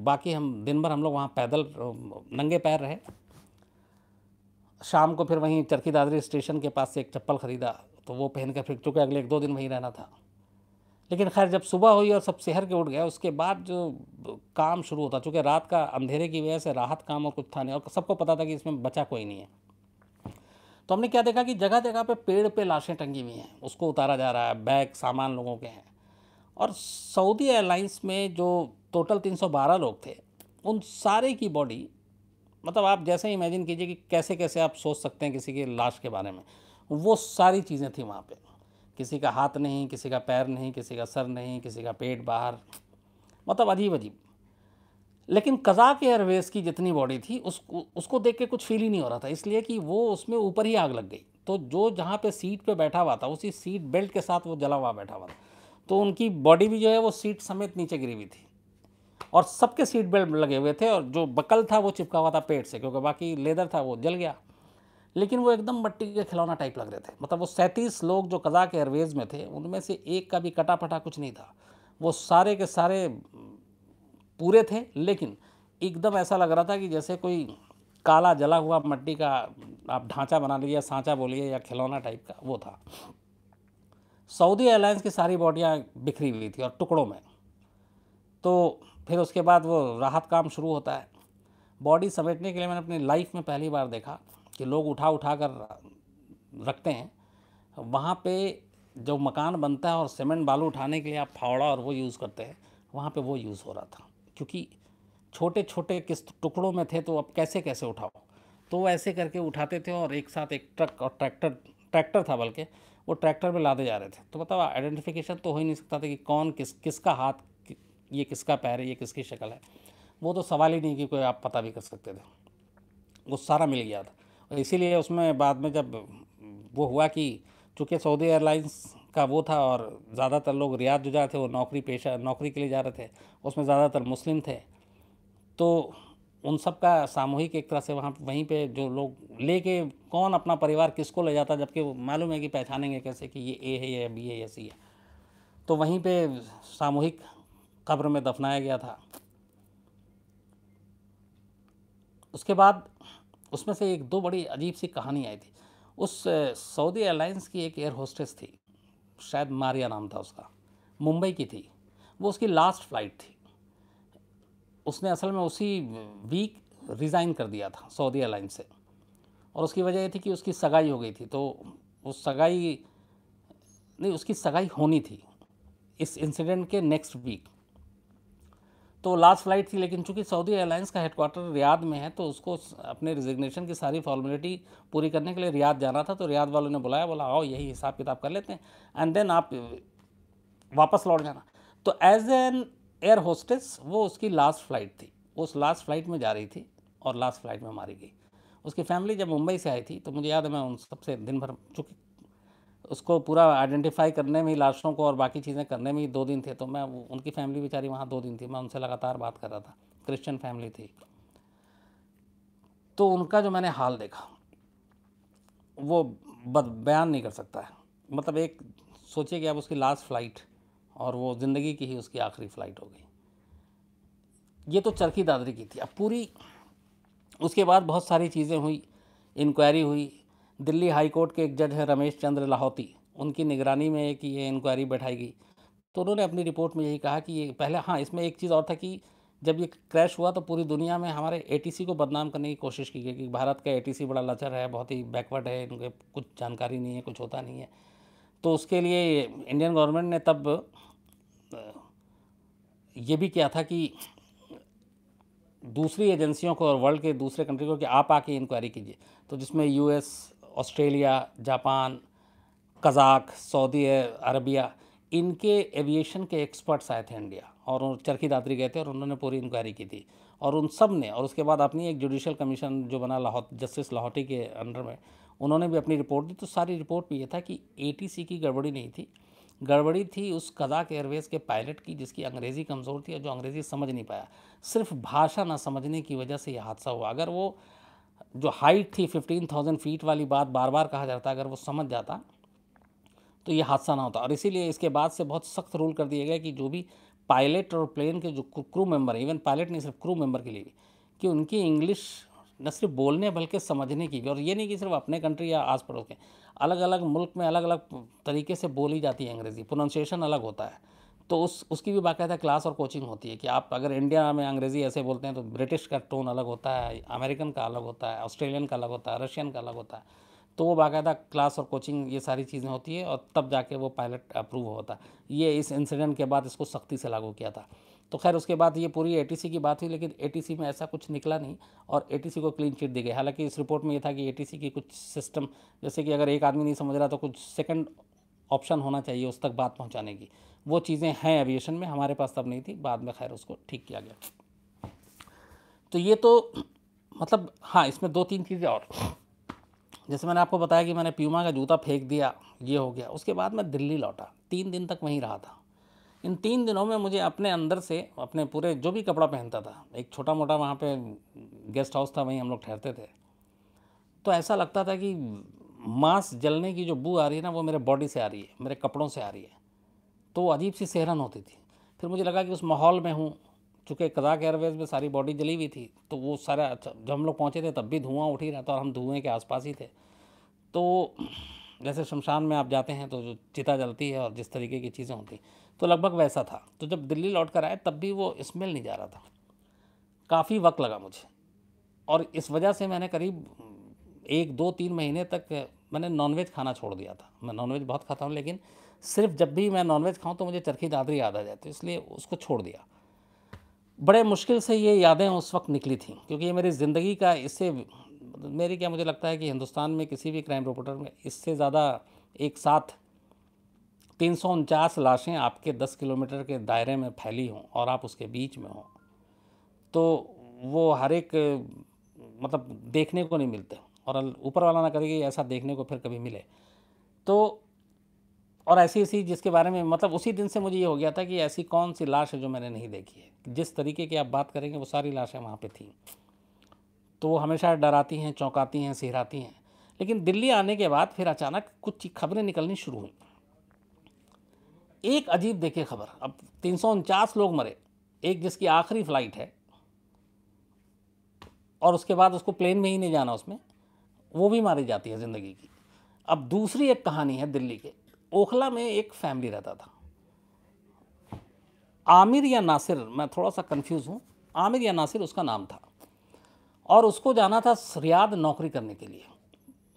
बाकी हम दिन भर हम लोग वहाँ पैदल नंगे पैर रहे शाम को फिर वहीं चरखी दादरी स्टेशन के पास से एक चप्पल ख़रीदा तो वो पहन कर फिर चुके अगले एक दो दिन वहीं रहना था लेकिन खैर जब सुबह हुई और सब शहर के उठ गया उसके बाद जो काम शुरू होता चूँकि रात का अंधेरे की वजह से राहत काम और कुछ था नहीं और सबको पता था कि इसमें बचा कोई नहीं है तो हमने क्या देखा कि जगह जगह पे पेड़ पे लाशें टंगी हुई हैं उसको उतारा जा रहा है बैग सामान लोगों के हैं और सऊदी एयरलाइंस में जो टोटल 312 लोग थे उन सारे की बॉडी मतलब आप जैसे इमेजिन कीजिए कि कैसे कैसे आप सोच सकते हैं किसी की लाश के बारे में वो सारी चीज़ें थी वहाँ पर किसी का हाथ नहीं किसी का पैर नहीं किसी का सर नहीं किसी का पेट बाहर मतलब अजीब अजीब लेकिन कज़ाक एयरवेज़ की जितनी बॉडी थी उसको उसको देख के कुछ फील ही नहीं हो रहा था इसलिए कि वो उसमें ऊपर ही आग लग गई तो जो जहाँ पे सीट पे बैठा हुआ था उसी सीट बेल्ट के साथ वो जला हुआ बैठा हुआ था तो उनकी बॉडी भी जो है वो सीट समेत नीचे गिरी हुई थी और सबके सीट बेल्ट लगे हुए थे और जो बकल था वो चिपका हुआ था पेट से क्योंकि बाकी लेदर था वो जल गया लेकिन वो एकदम मट्टी के खिलौना टाइप लग रहे थे मतलब वो सैंतीस लोग जो कज़ा के एयरवेज में थे उनमें से एक का भी कटा फटा कुछ नहीं था वो सारे के सारे पूरे थे लेकिन एकदम ऐसा लग रहा था कि जैसे कोई काला जला हुआ मट्टी का आप ढांचा बना लीजिए सांचा बोलिए या खिलौना टाइप का वो था सऊदी एयरलाइंस की सारी बॉडियाँ बिखरी हुई थी और टुकड़ों में तो फिर उसके बाद वो राहत काम शुरू होता है बॉडी समेटने के लिए मैंने अपनी लाइफ में पहली बार देखा कि लोग उठा उठा कर रखते हैं वहाँ पे जो मकान बनता है और सीमेंट बालू उठाने के लिए आप फावड़ा और वो यूज़ करते हैं वहाँ पे वो यूज़ हो रहा था क्योंकि छोटे छोटे किस टुकड़ों में थे तो अब कैसे कैसे उठाओ तो ऐसे करके उठाते थे और एक साथ एक ट्रक और ट्रैक्टर ट्रैक्टर था बल्कि वो ट्रैक्टर में लादे जा रहे थे तो बताओ मतलब आइडेंटिफिकेशन तो हो ही नहीं सकता था कि कौन किस किसका हाथ कि, ये किसका पैर है ये किसकी शक्ल है वो तो सवाल ही नहीं कि कोई आप पता भी कर सकते थे वो सारा मिल गया था इसीलिए उसमें बाद में जब वो हुआ कि चूँकि सऊदी एयरलाइंस का वो था और ज़्यादातर लोग रियाद जो जा रहे थे वो नौकरी पेशा नौकरी के लिए जा रहे थे उसमें ज़्यादातर मुस्लिम थे तो उन सब का सामूहिक एक तरह से वहाँ वहीं पे जो लोग लेके कौन अपना परिवार किसको ले जाता जबकि मालूम है कि पहचानेंगे कैसे कि ये ए है ये बी है या सी है तो वहीं पे सामूहिक कब्र में दफनाया गया था उसके बाद उसमें से एक दो बड़ी अजीब सी कहानी आई थी उस सऊदी एयरलाइंस की एक एयर होस्टेस थी शायद मारिया नाम था उसका मुंबई की थी वो उसकी लास्ट फ्लाइट थी उसने असल में उसी वीक रिज़ाइन कर दिया था सऊदी एयरलाइंस से और उसकी वजह ये थी कि उसकी सगाई हो गई थी तो वो सगाई नहीं उसकी सगाई होनी थी इस इंसिडेंट के नेक्स्ट वीक तो लास्ट फ्लाइट थी लेकिन चूंकि सऊदी एयरलाइंस का हेडक्वार्टर रियाद में है तो उसको अपने रिजिग्नेशन की सारी फॉर्मेलिटी पूरी करने के लिए रियाद जाना था तो रियाद वालों ने बुलाया बोला आओ यही हिसाब किताब कर लेते हैं एंड देन आप वापस लौट जाना तो एज एन एयर होस्टेस वो उसकी लास्ट फ्लाइट थी उस लास्ट फ्लाइट में जा रही थी और लास्ट फ्लाइट में मारी गई उसकी फैमिली जब मुंबई से आई थी तो मुझे याद है मैं उन सबसे दिन भर चूँकि उसको पूरा आइडेंटिफाई करने में लाशों को और बाकी चीज़ें करने में ही दो दिन थे तो मैं उनकी फैमिली बेचारी वहाँ दो दिन थी मैं उनसे लगातार बात कर रहा था क्रिश्चियन फैमिली थी तो उनका जो मैंने हाल देखा वो बद बयान नहीं कर सकता है मतलब एक सोचिए कि अब उसकी लास्ट फ़्लाइट और वो ज़िंदगी की ही उसकी आखिरी फ़्लाइट हो गई ये तो चरखी दादरी की थी अब पूरी उसके बाद बहुत सारी चीज़ें हुई इंक्वायरी हुई दिल्ली हाईकोर्ट के एक जज हैं रमेश चंद्र लाहौती उनकी निगरानी में एक ये इंक्वायरी बैठाई गई तो उन्होंने अपनी रिपोर्ट में यही कहा कि ये पहले हाँ इसमें एक चीज़ और था कि जब ये क्रैश हुआ तो पूरी दुनिया में हमारे ए को बदनाम करने की कोशिश की गई कि भारत का ए बड़ा लचर है बहुत ही बैकवर्ड है इनके कुछ जानकारी नहीं है कुछ होता नहीं है तो उसके लिए इंडियन गवर्नमेंट ने तब ये भी किया था कि दूसरी एजेंसियों को और वर्ल्ड के दूसरे कंट्री को कि आप आके इंक्वायरी कीजिए तो जिसमें US Australia Japan Kazakh Saudi Arabia इनके एविएशन के एक्सपर्ट्स आए थे इंडिया और चरखी दादरी गए थे और उन्होंने पूरी इंक्वायरी की थी और उन सब ने और उसके बाद अपनी एक जुडिशल कमीशन जो बना लाहौ जस्टिस लाहौटी के अंडर में उन्होंने भी अपनी रिपोर्ट दी तो सारी रिपोर्ट में ये था कि ए की गड़बड़ी नहीं थी गड़बड़ी थी उस कज़ाक एयरवेज़ के पायलट की जिसकी अंग्रेज़ी कमज़ोर थी और जो अंग्रेज़ी समझ नहीं पाया सिर्फ भाषा ना समझने की वजह से यह हादसा हुआ अगर वो जो हाइट थी फिफ्टीन थाउजेंड फीट वाली बात बार बार कहा जाता अगर वो समझ जाता तो ये हादसा ना होता और इसीलिए इसके बाद से बहुत सख्त रूल कर दिया गया कि जो भी पायलट और प्लेन के जो क्रू मेंबर इवन पायलट नहीं सिर्फ क्रू मेंबर के लिए भी कि उनकी इंग्लिश न सिर्फ बोलने बल्कि समझने की भी और ये नहीं कि सिर्फ अपने कंट्री या आस पड़ोस के अलग अलग मुल्क में अलग अलग तरीके से बोली जाती है अंग्रेज़ी प्रोनाउंसिएशन अलग होता है तो उस उसकी भी बाकायदा क्लास और कोचिंग होती है कि आप अगर इंडिया में अंग्रेज़ी ऐसे बोलते हैं तो ब्रिटिश का टोन अलग होता है अमेरिकन का अलग होता है ऑस्ट्रेलियन का अलग होता है रशियन का अलग होता है तो वो बाकायदा क्लास और कोचिंग ये सारी चीज़ें होती है और तब जाके वो पायलट अप्रूव होता ये इस इंसिडेंट के बाद इसको सख्ती से लागू किया था तो खैर उसके बाद ये पूरी ए की बात हुई लेकिन ए में ऐसा कुछ निकला नहीं और ए को क्लीन चिट दी गई हालांकि इस रिपोर्ट में ये था कि ए की कुछ सिस्टम जैसे कि अगर एक आदमी नहीं समझ रहा तो कुछ सेकंड ऑप्शन होना चाहिए उस तक बात पहुंचाने की वो चीज़ें हैं एविएशन में हमारे पास तब नहीं थी बाद में खैर उसको ठीक किया गया तो ये तो मतलब हाँ इसमें दो तीन चीज़ें और जैसे मैंने आपको बताया कि मैंने प्यूमा का जूता फेंक दिया ये हो गया उसके बाद मैं दिल्ली लौटा तीन दिन तक वहीं रहा था इन तीन दिनों में मुझे अपने अंदर से अपने पूरे जो भी कपड़ा पहनता था एक छोटा मोटा वहाँ पे गेस्ट हाउस था वहीं हम लोग ठहरते थे तो ऐसा लगता था कि मांस जलने की जो बू आ रही है ना वो मेरे बॉडी से आ रही है मेरे कपड़ों से आ रही है तो अजीब सी सेहरन होती थी फिर मुझे लगा कि उस माहौल में हूँ चूँकि कदाक एयरवेज में सारी बॉडी जली हुई थी तो वो सारा अच्छा, जब हम लोग पहुँचे थे तब भी धुआं उठ ही रहा था और हम धुएँ के आसपास ही थे तो जैसे शमशान में आप जाते हैं तो जो चिता जलती है और जिस तरीके की चीज़ें होती तो लगभग वैसा था तो जब दिल्ली लौट कर आए तब भी वो स्मेल नहीं जा रहा था काफ़ी वक्त लगा मुझे और इस वजह से मैंने करीब एक दो तीन महीने तक मैंने नॉनवेज खाना छोड़ दिया था मैं नॉनवेज बहुत खाता हूँ लेकिन सिर्फ जब भी मैं नॉनवेज खाऊँ तो मुझे चरखी दादरी याद आ जाती है इसलिए उसको छोड़ दिया बड़े मुश्किल से ये यादें उस वक्त निकली थी क्योंकि ये मेरी ज़िंदगी का इससे मेरी क्या मुझे लगता है कि हिंदुस्तान में किसी भी क्राइम रिपोर्टर में इससे ज़्यादा एक साथ तीन सौ उनचास लाशें आपके दस किलोमीटर के दायरे में फैली हों और आप उसके बीच में हों तो वो हर एक मतलब देखने को नहीं मिलते और ऊपर वाला ना करेगी ऐसा देखने को फिर कभी मिले तो और ऐसी ऐसी जिसके बारे में मतलब उसी दिन से मुझे ये हो गया था कि ऐसी कौन सी लाश है जो मैंने नहीं देखी है जिस तरीके की आप बात करेंगे वो सारी लाशें वहाँ पर थी तो वो हमेशा डराती हैं चौंकाती हैं सिहराती हैं लेकिन दिल्ली आने के बाद फिर अचानक कुछ खबरें निकलनी शुरू हुई एक अजीब देखे खबर अब तीन लोग मरे एक जिसकी आखिरी फ़्लाइट है और उसके बाद उसको प्लेन में ही नहीं जाना उसमें वो भी मारी जाती है ज़िंदगी की अब दूसरी एक कहानी है दिल्ली के ओखला में एक फैमिली रहता था आमिर या नासिर मैं थोड़ा सा कंफ्यूज हूँ आमिर या नासिर उसका नाम था और उसको जाना था रियाद नौकरी करने के लिए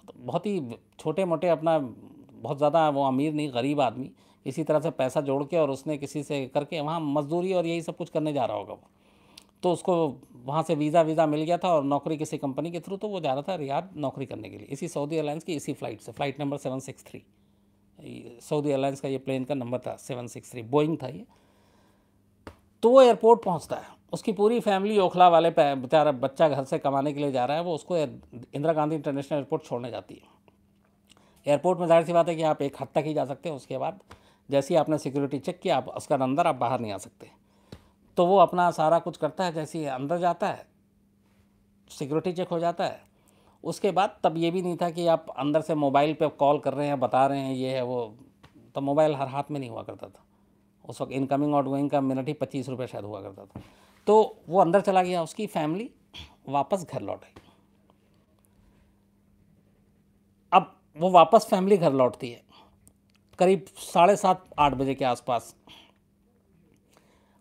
मतलब बहुत ही छोटे मोटे अपना बहुत ज़्यादा वो अमीर नहीं गरीब आदमी इसी तरह से पैसा जोड़ के और उसने किसी से करके वहाँ मजदूरी और यही सब कुछ करने जा रहा होगा वो तो उसको वहाँ से वीज़ा वीज़ा मिल गया था और नौकरी किसी कंपनी के थ्रू तो वो जा रहा था रियाद नौकरी करने के लिए इसी सऊदी एयरलाइंस की इसी फ़्लाइट से flight number seven six three Saudi Airlines का ये प्लेन का नंबर था सेवन सिक्स थ्री बोइंग था ये तो वो एयरपोर्ट पहुँचता है उसकी पूरी फैमिली ओखला वाले बेचारा बच्चा घर से कमाने के लिए जा रहा है वो उसको इंदिरा गांधी इंटरनेशनल एयरपोर्ट छोड़ने जाती है एयरपोर्ट में जाहिर सी बात है कि आप एक हद तक ही जा सकते हैं उसके बाद जैसे ही आपने सिक्योरिटी चेक किया आप उसका अंदर आप बाहर नहीं आ सकते तो वो अपना सारा कुछ करता है जैसे अंदर जाता है सिक्योरिटी चेक हो जाता है उसके बाद तब ये भी नहीं था कि आप अंदर से मोबाइल पे कॉल कर रहे हैं बता रहे हैं ये है वो तो मोबाइल हर हाथ में नहीं हुआ करता था उस वक्त इनकमिंग आउट गोइंग का मिनट ही पच्चीस रुपये शायद हुआ करता था तो वो अंदर चला गया उसकी फैमिली वापस घर लौट आई अब वो वापस फैमिली घर लौटती है करीब साढ़े सात आठ बजे के आसपास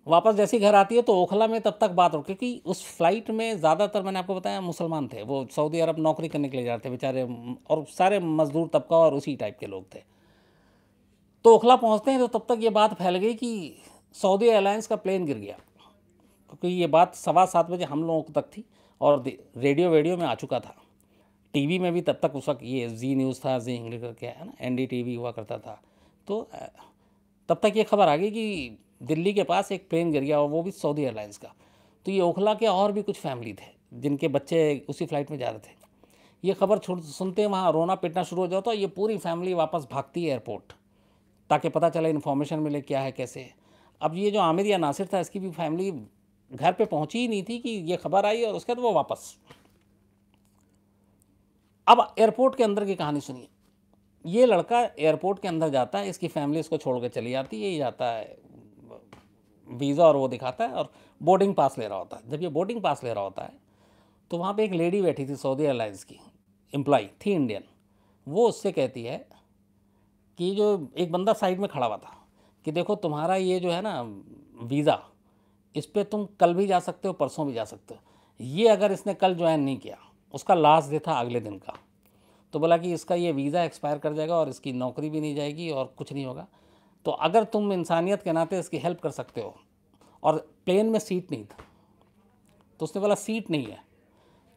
वापस जैसे घर आती है तो ओखला में तब तक बात हो क्योंकि उस फ्लाइट में ज़्यादातर मैंने आपको बताया मुसलमान थे वो सऊदी अरब नौकरी करने के लिए जा रहे थे बेचारे और सारे मजदूर तबका और उसी टाइप के लोग थे तो ओखला पहुँचते हैं तो तब तक ये बात फैल गई कि सऊदी एयरलाइंस का प्लेन गिर गया क्योंकि ये बात सवा सात बजे हम लोगों तक थी और रेडियो वेडियो में आ चुका था टीवी में भी तब तक उस वक्त ये जी न्यूज़ था जी इंग्लिश करके है ना एन हुआ करता था तो तब तक ये खबर आ गई कि दिल्ली के पास एक प्लेन गिर गया और वो भी सऊदी एयरलाइंस का तो ये ओखला के और भी कुछ फैमिली थे जिनके बच्चे उसी फ्लाइट में जा रहे थे ये खबर सुनते वहाँ रोना पिटना शुरू हो जाता है ये पूरी फैमिली वापस भागती है एयरपोर्ट ताकि पता चले इन्फॉर्मेशन मिले क्या है कैसे अब ये जो आमिर या नासिर था इसकी भी फैमिली घर पे पहुंची ही नहीं थी कि ये खबर आई और उसके बाद वो वापस अब एयरपोर्ट के अंदर की कहानी सुनिए ये लड़का एयरपोर्ट के अंदर जाता है इसकी फैमिली इसको छोड़ कर चली जाती है ये जाता है वीज़ा और वो दिखाता है और बोर्डिंग पास ले रहा होता है जब ये बोर्डिंग पास ले रहा होता है तो वहाँ पे एक लेडी बैठी थी सऊदी एयरलाइंस की एम्प्लॉ थी इंडियन वो उससे कहती है कि जो एक बंदा साइड में खड़ा हुआ था कि देखो तुम्हारा ये जो है ना वीज़ा इस पर तुम कल भी जा सकते हो परसों भी जा सकते हो ये अगर इसने कल ज्वाइन नहीं किया उसका लास्ट डे था अगले दिन का तो बोला कि इसका ये वीज़ा एक्सपायर कर जाएगा और इसकी नौकरी भी नहीं जाएगी और कुछ नहीं होगा तो अगर तुम इंसानियत के नाते इसकी हेल्प कर सकते हो और प्लेन में सीट नहीं था तो उसने बोला सीट नहीं है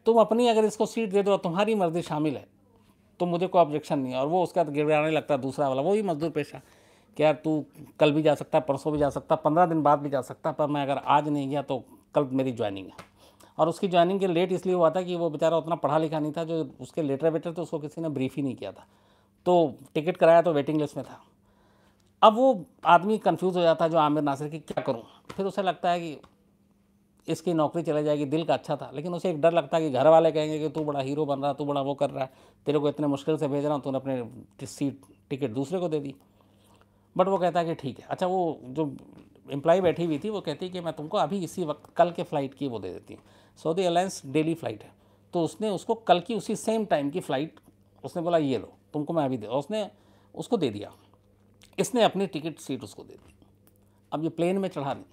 तुम अपनी अगर इसको सीट दे दो और तुम्हारी मर्ज़ी शामिल है तो मुझे कोई ऑब्जेक्शन नहीं है और वो उसका गिड़गड़ाने लगता है दूसरा वाला वही मजदूर पेशा कि यार तू कल भी जा सकता है परसों भी जा सकता है पंद्रह दिन बाद भी जा सकता है पर मैं अगर आज नहीं गया तो कल मेरी ज्वाइनिंग है और उसकी ज्वाइनिंग के लेट इसलिए हुआ था कि वो बेचारा उतना पढ़ा लिखा नहीं था जो उसके लेटर वेटर थे उसको किसी ने ब्रीफ ही नहीं किया था तो टिकट कराया तो वेटिंग लिस्ट में था अब वो आदमी कंफ्यूज हो जाता है जो आमिर नासिर की क्या करूँ फिर उसे लगता है कि इसकी नौकरी चले जाएगी दिल का अच्छा था लेकिन उसे एक डर लगता है कि घर वाले कहेंगे कि तू बड़ा हीरो बन रहा तू बड़ा वो कर रहा है तेरे को इतने मुश्किल से भेज रहा हूँ तूने अपने सीट टिकट दूसरे को दे दी बट वो कहता है कि ठीक है अच्छा वो जो एम्प्लॉय बैठी हुई थी वो कहती कि मैं तुमको अभी इसी वक्त कल के फ़्लाइट की वो दे देती हूँ सऊदी एयरलाइंस डेली फ़्लाइट है तो उसने उसको कल की उसी सेम टाइम की फ़्लाइट उसने बोला ये लो तुमको मैं अभी दे उसने उसको दे दिया इसने अपनी टिकट सीट उसको दे दी अब ये प्लेन में चढ़ा नहीं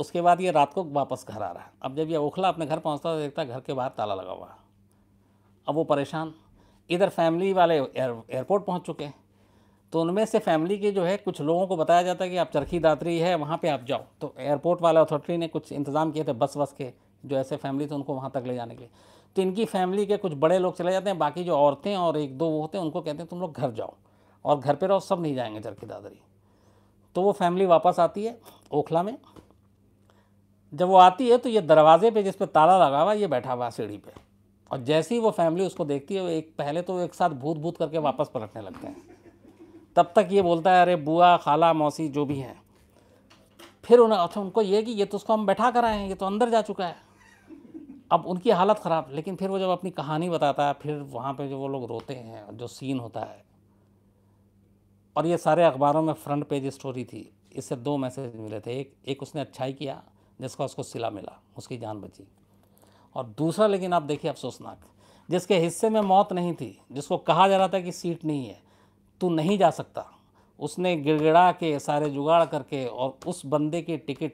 उसके बाद ये रात को वापस घर आ रहा है अब जब ये ओखला अपने घर पहुंचता है तो देखता है घर के बाहर ताला लगा हुआ अब वो परेशान इधर फैमिली वाले एयर एयरपोर्ट पहुंच चुके हैं तो उनमें से फैमिली के जो है कुछ लोगों को बताया जाता है कि आप चरखी दात्री है वहाँ पर आप जाओ तो एयरपोर्ट वाले अथॉरिटी ने कुछ इंतज़ाम किए थे बस वस के जो ऐसे फैमिली थे उनको वहाँ तक ले जाने के लिए तो इनकी फैमिली के कुछ बड़े लोग चले जाते हैं बाकी जो औरतें और एक दो वो होते हैं उनको कहते हैं तुम लोग घर जाओ और घर पे रहो सब नहीं जाएंगे चरखी दादरी तो वो फैमिली वापस आती है ओखला में जब वो आती है तो ये दरवाजे पे जिस पे ताला लगा हुआ ये बैठा हुआ सीढ़ी पे और जैसे ही वो फैमिली उसको देखती है वो एक पहले तो एक साथ भूत भूत करके वापस पलटने लगते हैं तब तक ये बोलता है अरे बुआ खाला मौसी जो भी हैं फिर उन्हें अच्छा उनको ये कि ये तो उसको हम बैठा कर आए हैं ये तो अंदर जा चुका है अब उनकी हालत ख़राब लेकिन फिर वो जब अपनी कहानी बताता है फिर वहाँ पे जो वो लोग रोते हैं जो सीन होता है और ये सारे अखबारों में फ्रंट पेज स्टोरी थी इससे दो मैसेज मिले थे एक एक उसने अच्छाई किया जिसका उसको सिला मिला उसकी जान बची और दूसरा लेकिन आप देखिए अफसोसनाक जिसके हिस्से में मौत नहीं थी जिसको कहा जा रहा था कि सीट नहीं है तू नहीं जा सकता उसने गिड़गिड़ा के सारे जुगाड़ करके और उस बंदे की टिकट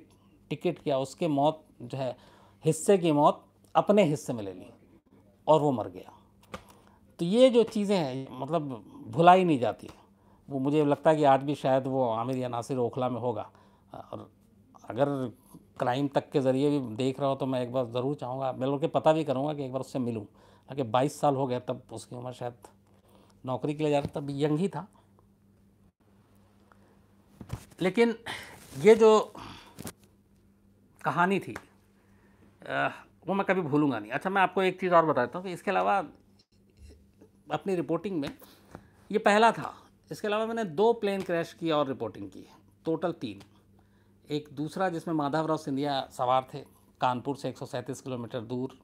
टिकट किया उसके मौत जो है हिस्से की मौत अपने हिस्से में ले ली और वो मर गया तो ये जो चीज़ें हैं मतलब भुलाई नहीं जाती वो मुझे लगता है कि आज भी शायद वो आमिर या नासिर ओखला में होगा और अगर क्राइम तक के ज़रिए भी देख रहा हो तो मैं एक बार ज़रूर चाहूँगा मैं लोग पता भी करूँगा कि एक बार उससे मिलूँ हालांकि बाईस साल हो गए तब उसकी उम्र शायद नौकरी के लिए जा रहा तब यंग ही था लेकिन ये जो कहानी थी आ, वो मैं कभी भूलूंगा नहीं अच्छा मैं आपको एक चीज़ और बताता हूँ कि इसके अलावा अपनी रिपोर्टिंग में ये पहला था इसके अलावा मैंने दो प्लेन क्रैश की और रिपोर्टिंग की है टोटल तीन एक दूसरा जिसमें माधवराव सिंधिया सवार थे कानपुर से एक किलोमीटर दूर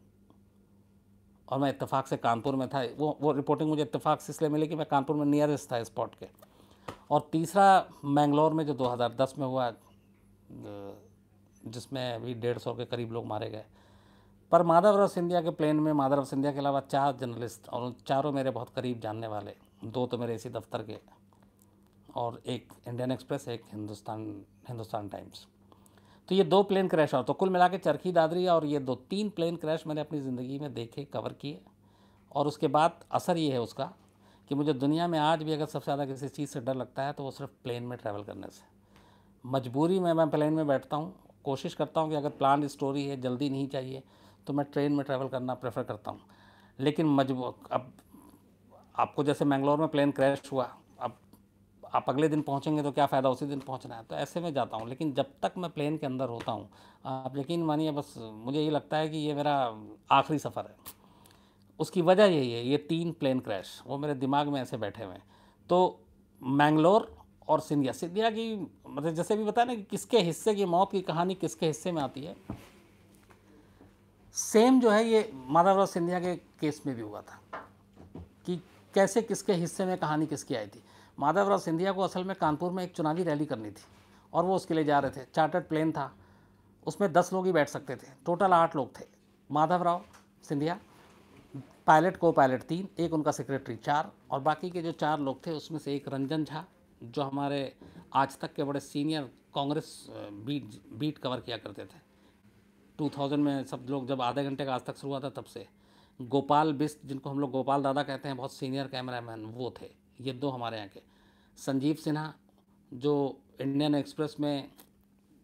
और मैं इत्तेफाक से कानपुर में था वो वो रिपोर्टिंग मुझे इत्तेफाक से इसलिए मिली कि मैं कानपुर में नियरेस्ट था स्पॉट के और तीसरा मैंगलोर में जो 2010 में हुआ जिसमें अभी डेढ़ सौ के करीब लोग मारे गए पर माधवराव सिंधिया के प्लेन में माधवराव सिंधिया के अलावा चार जर्नलिस्ट और उन चारों मेरे बहुत करीब जानने वाले दो तो मेरे इसी दफ्तर के और एक इंडियन एक्सप्रेस एक हिंदुस्तान हिंदुस्तान टाइम्स तो ये दो प्लेन क्रैश और तो कुल मिला के चरखी दादरी और ये दो तीन प्लेन क्रैश मैंने अपनी ज़िंदगी में देखे कवर किए और उसके बाद असर ये है उसका कि मुझे दुनिया में आज भी अगर सबसे ज़्यादा किसी चीज़ से डर लगता है तो वो सिर्फ प्लेन में ट्रैवल करने से मजबूरी में मैं प्लेन में बैठता हूँ कोशिश करता हूँ कि अगर प्लान स्टोरी है जल्दी नहीं चाहिए तो मैं ट्रेन में ट्रैवल करना प्रेफर करता हूँ लेकिन मजबूर अब आपको जैसे मैंगलोर में प्लेन क्रैश हुआ अब आप अगले दिन पहुंचेंगे तो क्या फ़ायदा उसी दिन पहुंचना है तो ऐसे में जाता हूं लेकिन जब तक मैं प्लेन के अंदर होता हूं आप यकीन मानिए बस मुझे ये लगता है कि ये मेरा आखिरी सफ़र है उसकी वजह यही है ये तीन प्लेन क्रैश वो मेरे दिमाग में ऐसे बैठे हुए हैं तो मैंगलोर और सिंधिया सिंधिया की मतलब जैसे भी बताया ना कि किसके हिस्से की मौत की कहानी किसके हिस्से में आती है सेम जो है ये माधवराव सिंधिया के केस में भी हुआ था कैसे किसके हिस्से में कहानी किसकी आई थी माधवराव सिंधिया को असल में कानपुर में एक चुनावी रैली करनी थी और वो उसके लिए जा रहे थे चार्टर्ड प्लेन था उसमें दस लोग ही बैठ सकते थे टोटल आठ लोग थे माधवराव सिंधिया पायलट को पायलट तीन एक उनका सेक्रेटरी चार और बाकी के जो चार लोग थे उसमें से एक रंजन झा जो हमारे आज तक के बड़े senior Congress beat beat cover किया करते थे 2000 में सब लोग जब आधे घंटे का आज तक शुरू हुआ था तब से गोपाल बिस्ट जिनको हम लोग गोपाल दादा कहते हैं बहुत सीनियर कैमरामैन वो थे ये दो हमारे यहाँ के संजीव सिन्हा जो इंडियन एक्सप्रेस में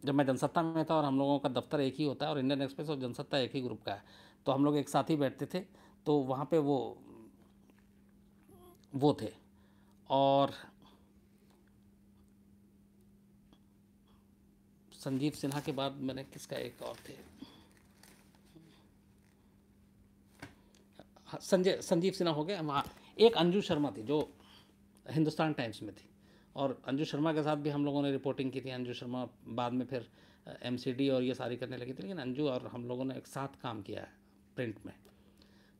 जब मैं जनसत्ता में था और हम लोगों का दफ्तर एक ही होता है और इंडियन एक्सप्रेस और जनसत्ता एक ही ग्रुप का है तो हम लोग एक साथ ही बैठते थे तो वहाँ पे वो वो थे और संजीव सिन्हा के बाद मैंने किसका एक और थे संजय संजीव सिन्हा हो गए वहाँ एक अंजू शर्मा थी जो हिंदुस्तान टाइम्स में थी और अंजू शर्मा के साथ भी हम लोगों ने रिपोर्टिंग की थी अंजू शर्मा बाद में फिर एम और ये सारी करने लगी थी लेकिन अंजू और हम लोगों ने एक साथ काम किया है प्रिंट में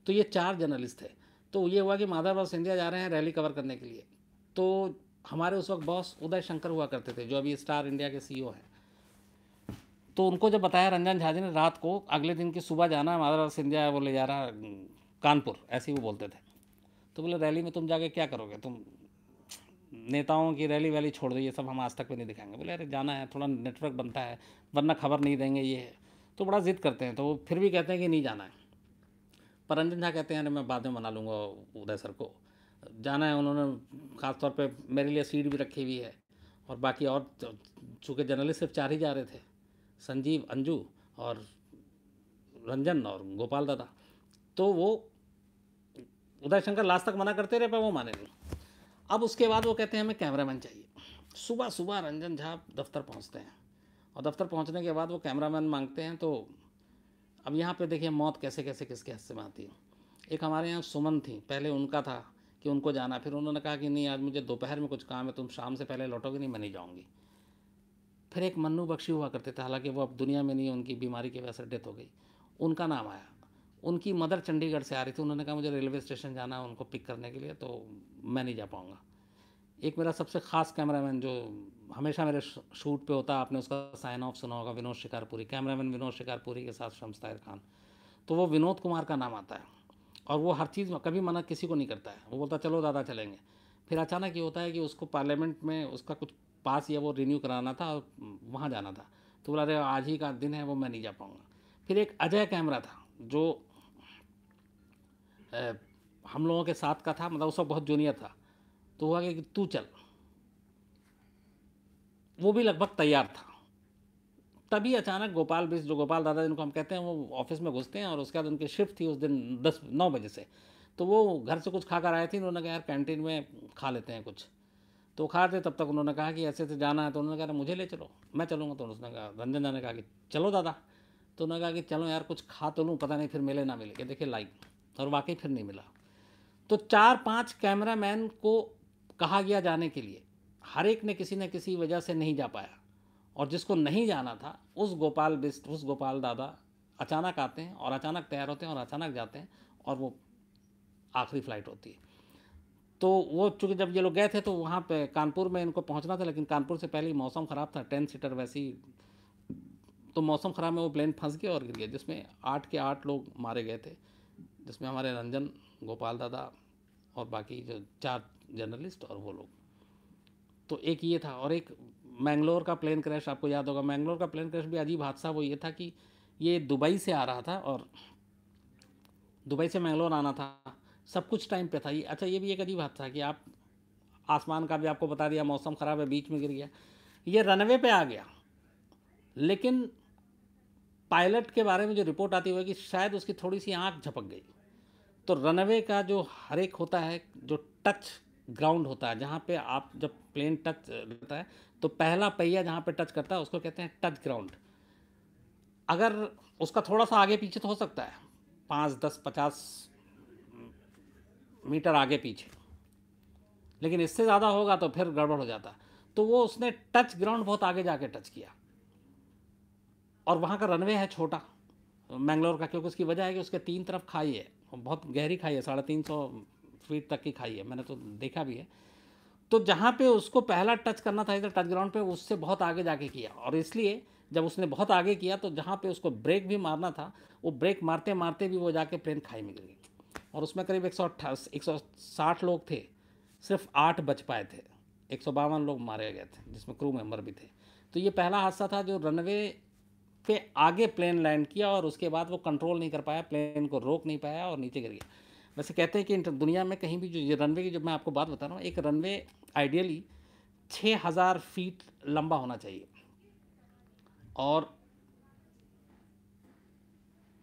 तो ये चार जर्नलिस्ट थे तो ये हुआ कि माधव और सिंधिया जा रहे हैं रैली कवर करने के लिए तो हमारे उस वक्त बॉस उदय शंकर हुआ करते थे जो अभी स्टार इंडिया के सीईओ e हैं तो उनको जब बताया रंजन झाजी ने रात को अगले दिन की सुबह जाना है माधवराव सिंधिया वो ले जा रहा कानपुर ऐसे ही वो बोलते थे तो बोले रैली में तुम जाके क्या करोगे तुम नेताओं की रैली वैली छोड़ दो ये सब हम आज तक पर नहीं दिखाएंगे बोले अरे जाना है थोड़ा नेटवर्क बनता है वरना खबर नहीं देंगे ये तो बड़ा ज़िद करते हैं तो वो फिर भी कहते हैं कि नहीं जाना है पर रंजन झा कहते हैं अरे मैं बाद में मना लूँगा उदय सर को जाना है उन्होंने ख़ासतौर पर मेरे लिए सीट भी रखी हुई है और बाकी और तो, चूँकि जर्नलिस्ट सिर्फ चार ही जा रहे थे संजीव अंजू और रंजन और गोपाल दादा तो वो उदय शंकर लास्ट तक मना करते रहे पर वो माने नहीं अब उसके बाद वो कहते हैं हमें कैमरामैन चाहिए सुबह सुबह रंजन झा दफ्तर पहुंचते हैं और दफ्तर पहुंचने के बाद वो कैमरामैन मांगते हैं तो अब यहाँ पे देखिए मौत कैसे कैसे किसके हिस्से में आती है एक हमारे यहाँ सुमन थी पहले उनका था कि उनको जाना फिर उन्होंने कहा कि नहीं आज मुझे दोपहर में कुछ काम है तुम शाम से पहले लौटोगे नहीं मैं नहीं जाऊँगी फिर एक मन्नू बख्शी हुआ करते थे हालांकि वो अब दुनिया में नहीं उनकी बीमारी की वजह से डेथ हो गई उनका नाम आया उनकी मदर चंडीगढ़ से आ रही थी उन्होंने कहा मुझे रेलवे स्टेशन जाना है उनको पिक करने के लिए तो मैं नहीं जा पाऊँगा एक मेरा सबसे ख़ास कैमरामैन जो हमेशा मेरे शूट पे होता आपने उसका साइन ऑफ सुना होगा विनोद शिकारपुरी कैमरामैन विनोद शिकारपुरी के साथ शम्स खान तो वो विनोद कुमार का नाम आता है और वो हर चीज़ में कभी मना किसी को नहीं करता है वो बोलता चलो दादा चलेंगे फिर अचानक ये होता है कि उसको पार्लियामेंट में उसका कुछ पास या वो रिन्यू कराना था और वहाँ जाना था तो बोला अरे आज ही का दिन है वो मैं नहीं जा पाऊँगा फिर एक अजय कैमरा था जो हम लोगों के साथ का था मतलब उस वक्त बहुत जूनियर था तो हुआ कि तू चल वो भी लगभग तैयार था तभी अचानक गोपाल बिस जो गोपाल दादा जिनको हम कहते हैं वो ऑफिस में घुसते हैं और उसके बाद उनकी शिफ्ट थी उस दिन दस नौ बजे से तो वो घर से कुछ खा कर आए थे उन्होंने कहा यार कैंटीन में खा लेते हैं कुछ तो खा रहे तब तक उन्होंने कहा कि ऐसे ऐसे जाना है तो उन्होंने कहा मुझे ले चलो मैं चलूँगा तो उसने कहा रंजन दादा ने कहा कि चलो दादा तो उन्होंने कहा कि चलो यार कुछ खा तो लूँ पता नहीं फिर मिले ना मिले देखिए लाइक और वाकई फिर नहीं मिला तो चार पांच कैमरामैन को कहा गया जाने के लिए हर एक ने किसी न किसी वजह से नहीं जा पाया और जिसको नहीं जाना था उस गोपाल बिस्ट उस गोपाल दादा अचानक आते हैं और अचानक तैयार होते हैं और अचानक जाते हैं और वो आखिरी फ्लाइट होती है तो वो चूँकि जब ये लोग गए थे तो वहाँ पे कानपुर में इनको पहुँचना था लेकिन कानपुर से पहले मौसम ख़राब था टेन सीटर वैसी तो मौसम ख़राब में वो प्लेन फंस गया और गिर गया जिसमें आठ के आठ लोग मारे गए थे जिसमें हमारे रंजन गोपाल दादा और बाकी जो चार जर्नलिस्ट और वो लोग तो एक ये था और एक मैंगलोर का प्लेन क्रैश आपको याद होगा मैंगलोर का प्लेन क्रैश भी अजीब हादसा वो ये था कि ये दुबई से आ रहा था और दुबई से मैंगलोर आना था सब कुछ टाइम पे था ये अच्छा ये भी एक अजीब हादसा कि आप आसमान का भी आपको बता दिया मौसम ख़राब है बीच में गिर गया ये रनवे पे आ गया लेकिन पायलट के बारे में जो रिपोर्ट आती हुई कि शायद उसकी थोड़ी सी आँख झपक गई तो रनवे का जो हर एक होता है जो टच ग्राउंड होता है जहाँ पे आप जब प्लेन टच रहता है तो पहला पहिया जहाँ पे टच करता है उसको कहते हैं टच ग्राउंड अगर उसका थोड़ा सा आगे पीछे तो हो सकता है पाँच दस पचास मीटर आगे पीछे लेकिन इससे ज़्यादा होगा तो फिर गड़बड़ हो जाता तो वो उसने टच ग्राउंड बहुत आगे जाके टच किया और वहाँ का रनवे है छोटा मैंगलोर का क्योंकि उसकी वजह है कि उसके तीन तरफ खाई है बहुत गहरी खाई है साढ़े तीन सौ फीट तक की खाई है मैंने तो देखा भी है तो जहाँ पे उसको पहला टच करना था इधर टच ग्राउंड पे उससे बहुत आगे जाके किया और इसलिए जब उसने बहुत आगे किया तो जहाँ पे उसको ब्रेक भी मारना था वो ब्रेक मारते मारते भी वो जाके प्लेन खाई में गिर गई और उसमें करीब एक सौ एक सौ साठ लोग थे सिर्फ आठ बच पाए थे एक सौ बावन लोग मारे गए थे जिसमें क्रू मेम्बर भी थे तो ये पहला हादसा था जो रनवे पे आगे प्लेन लैंड किया और उसके बाद वो कंट्रोल नहीं कर पाया प्लेन को रोक नहीं पाया और नीचे गिर गया वैसे कहते हैं कि दुनिया में कहीं भी जो ये रनवे की जो मैं आपको बात बता रहा हूँ एक रनवे आइडियली छः हज़ार फीट लंबा होना चाहिए और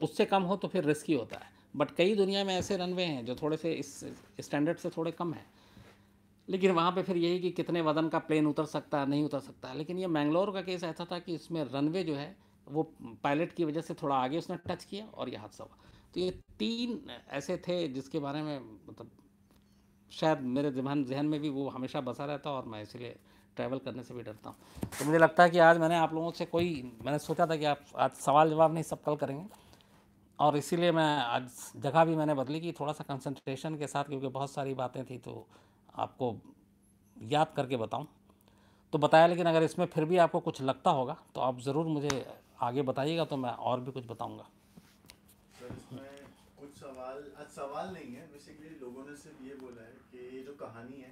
उससे कम हो तो फिर रिस्की होता है बट कई दुनिया में ऐसे रनवे हैं जो थोड़े से इस स्टैंडर्ड से थोड़े कम हैं लेकिन वहाँ पे फिर यही कि कितने वजन का प्लेन उतर सकता है नहीं उतर सकता है लेकिन ये मैंगलोर का केस ऐसा था कि इसमें रनवे जो है वो पायलट की वजह से थोड़ा आगे उसने टच किया और ये हादसा हुआ तो ये तीन ऐसे थे जिसके बारे में मतलब शायद मेरे जहन जहन में भी वो हमेशा बसा रहता और मैं इसलिए ट्रैवल करने से भी डरता हूँ तो मुझे लगता है कि आज मैंने आप लोगों से कोई मैंने सोचा था कि आप आज सवाल जवाब नहीं सब कल करेंगे और इसीलिए मैं आज जगह भी मैंने बदली कि थोड़ा सा कंसंट्रेशन के साथ क्योंकि बहुत सारी बातें थी तो आपको याद करके बताऊँ तो बताया लेकिन अगर इसमें फिर भी आपको कुछ लगता होगा तो आप ज़रूर मुझे आगे बताइएगा तो मैं और भी कुछ बताऊंगा कुछ सवाल आज सवाल नहीं है बेसिकली लोगों ने सिर्फ ये बोला है कि ये जो कहानी है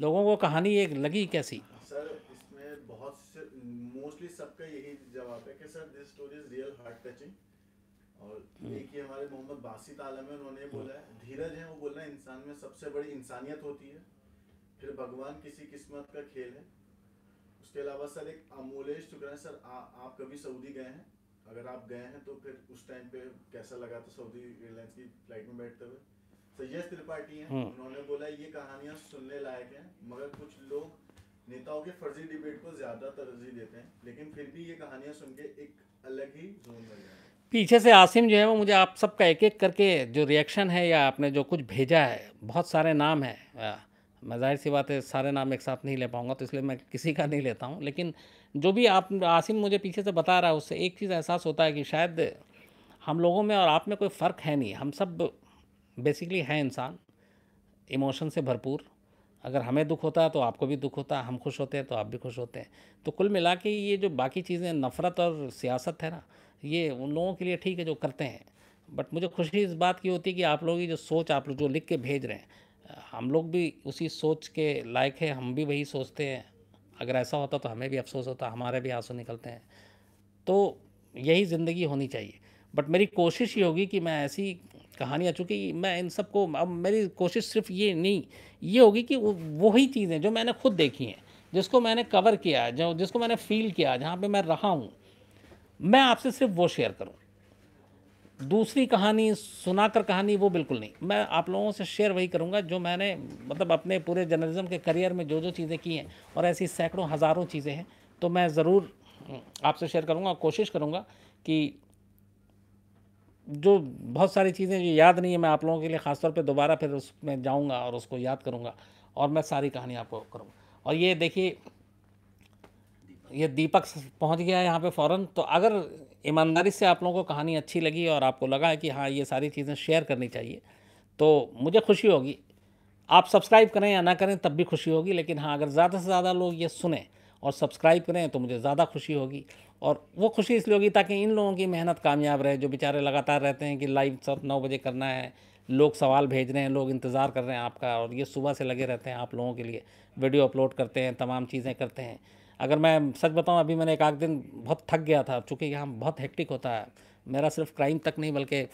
लोगों को कहानी एक लगी कैसी सर इसमें बहुत से मोस्टली सबका यही जवाब है कि sir this story is real heart touching और हम्म। एक ये हमारे मोहम्मद बासित आलम है उन्होंने हम्म। बोला है धीरज है वो बोला रहे इंसान में सबसे बड़ी इंसानियत होती है फिर भगवान किसी किस्मत का खेल है उसके अलावा सर एक अमोलेश चुकरा सर आ, आप कभी सऊदी गए हैं अगर आप गए हैं तो फिर उस टाइम पे कैसा लगा था सऊदी एयरलाइंस की फ्लाइट में बैठते हुए सजेश त्रिपाठी हैं हम्म। उन्होंने बोला ये कहानियां सुनने लायक हैं मगर कुछ लोग नेताओं के फर्जी डिबेट को ज्यादा तरजीह देते हैं लेकिन फिर भी ये कहानियां सुन के एक अलग ही जोन बन जाए पीछे से आसिम जो है वो मुझे आप सबका एक एक करके जो रिएक्शन है या आपने जो कुछ भेजा है बहुत सारे नाम हैं मैं जाहिर सी बात है सारे नाम एक साथ नहीं ले पाऊँगा तो इसलिए मैं किसी का नहीं लेता हूँ लेकिन जो भी आप आसिम मुझे पीछे से बता रहा है उससे एक चीज़ एहसास होता है कि शायद हम लोगों में और आप में कोई फ़र्क है नहीं हम सब बेसिकली हैं इंसान इमोशन से भरपूर अगर हमें दुख होता है तो आपको भी दुख होता है हम खुश होते हैं तो आप भी खुश होते हैं तो कुल मिला के ये जो बाकी चीज़ें नफ़रत और सियासत है ना ये उन लोगों के लिए ठीक है जो करते हैं बट मुझे खुशी इस बात की होती है कि आप लोग की जो सोच आप लोग जो लिख के भेज रहे हैं हम लोग भी उसी सोच के लायक है हम भी वही सोचते हैं अगर ऐसा होता तो हमें भी अफसोस होता हमारे भी आंसू निकलते हैं तो यही ज़िंदगी होनी चाहिए बट मेरी कोशिश ये होगी कि मैं ऐसी कहानियाँ चूँकि मैं इन सबको अब मेरी कोशिश सिर्फ ये नहीं ये होगी कि वही चीज़ें जो मैंने खुद देखी हैं जिसको मैंने कवर किया जो जिसको मैंने फील किया जहाँ पे मैं रहा हूँ मैं आपसे सिर्फ वो शेयर करूँ दूसरी कहानी सुनाकर कहानी वो बिल्कुल नहीं मैं आप लोगों से शेयर वही करूँगा जो मैंने मतलब अपने पूरे जर्नलिज्म के करियर में जो जो चीज़ें की हैं और ऐसी सैकड़ों हज़ारों चीज़ें हैं तो मैं ज़रूर हम्म, आपसे शेयर करूँगा कोशिश करूँगा कि जो बहुत सारी चीज़ें जो याद नहीं है मैं आप लोगों के लिए ख़ासतौर पर दोबारा फिर उसमें जाऊँगा और उसको याद करूँगा और मैं सारी कहानी आपको करूँगा और ये देखिए ये दीपक पहुंच गया है यहाँ पे फ़ौरन तो अगर ईमानदारी से आप लोगों को कहानी अच्छी लगी और आपको लगा है कि हाँ ये सारी चीज़ें शेयर करनी चाहिए तो मुझे खुशी होगी आप सब्सक्राइब करें या ना करें तब भी खुशी होगी लेकिन हाँ अगर ज़्यादा से ज़्यादा लोग ये सुने और सब्सक्राइब करें तो मुझे ज़्यादा खुशी होगी और वो खुशी इसलिए होगी ताकि इन लोगों की मेहनत कामयाब रहे जो बेचारे लगातार रहते हैं कि लाइव सब नौ बजे करना है लोग सवाल भेज रहे हैं लोग इंतज़ार कर रहे हैं आपका और ये सुबह से लगे रहते हैं आप लोगों के लिए वीडियो अपलोड करते हैं तमाम चीज़ें करते हैं अगर मैं सच बताऊं अभी मैंने एक आध दिन बहुत थक गया था चूँकि यहाँ बहुत हेक्टिक होता है मेरा सिर्फ क्राइम तक नहीं बल्कि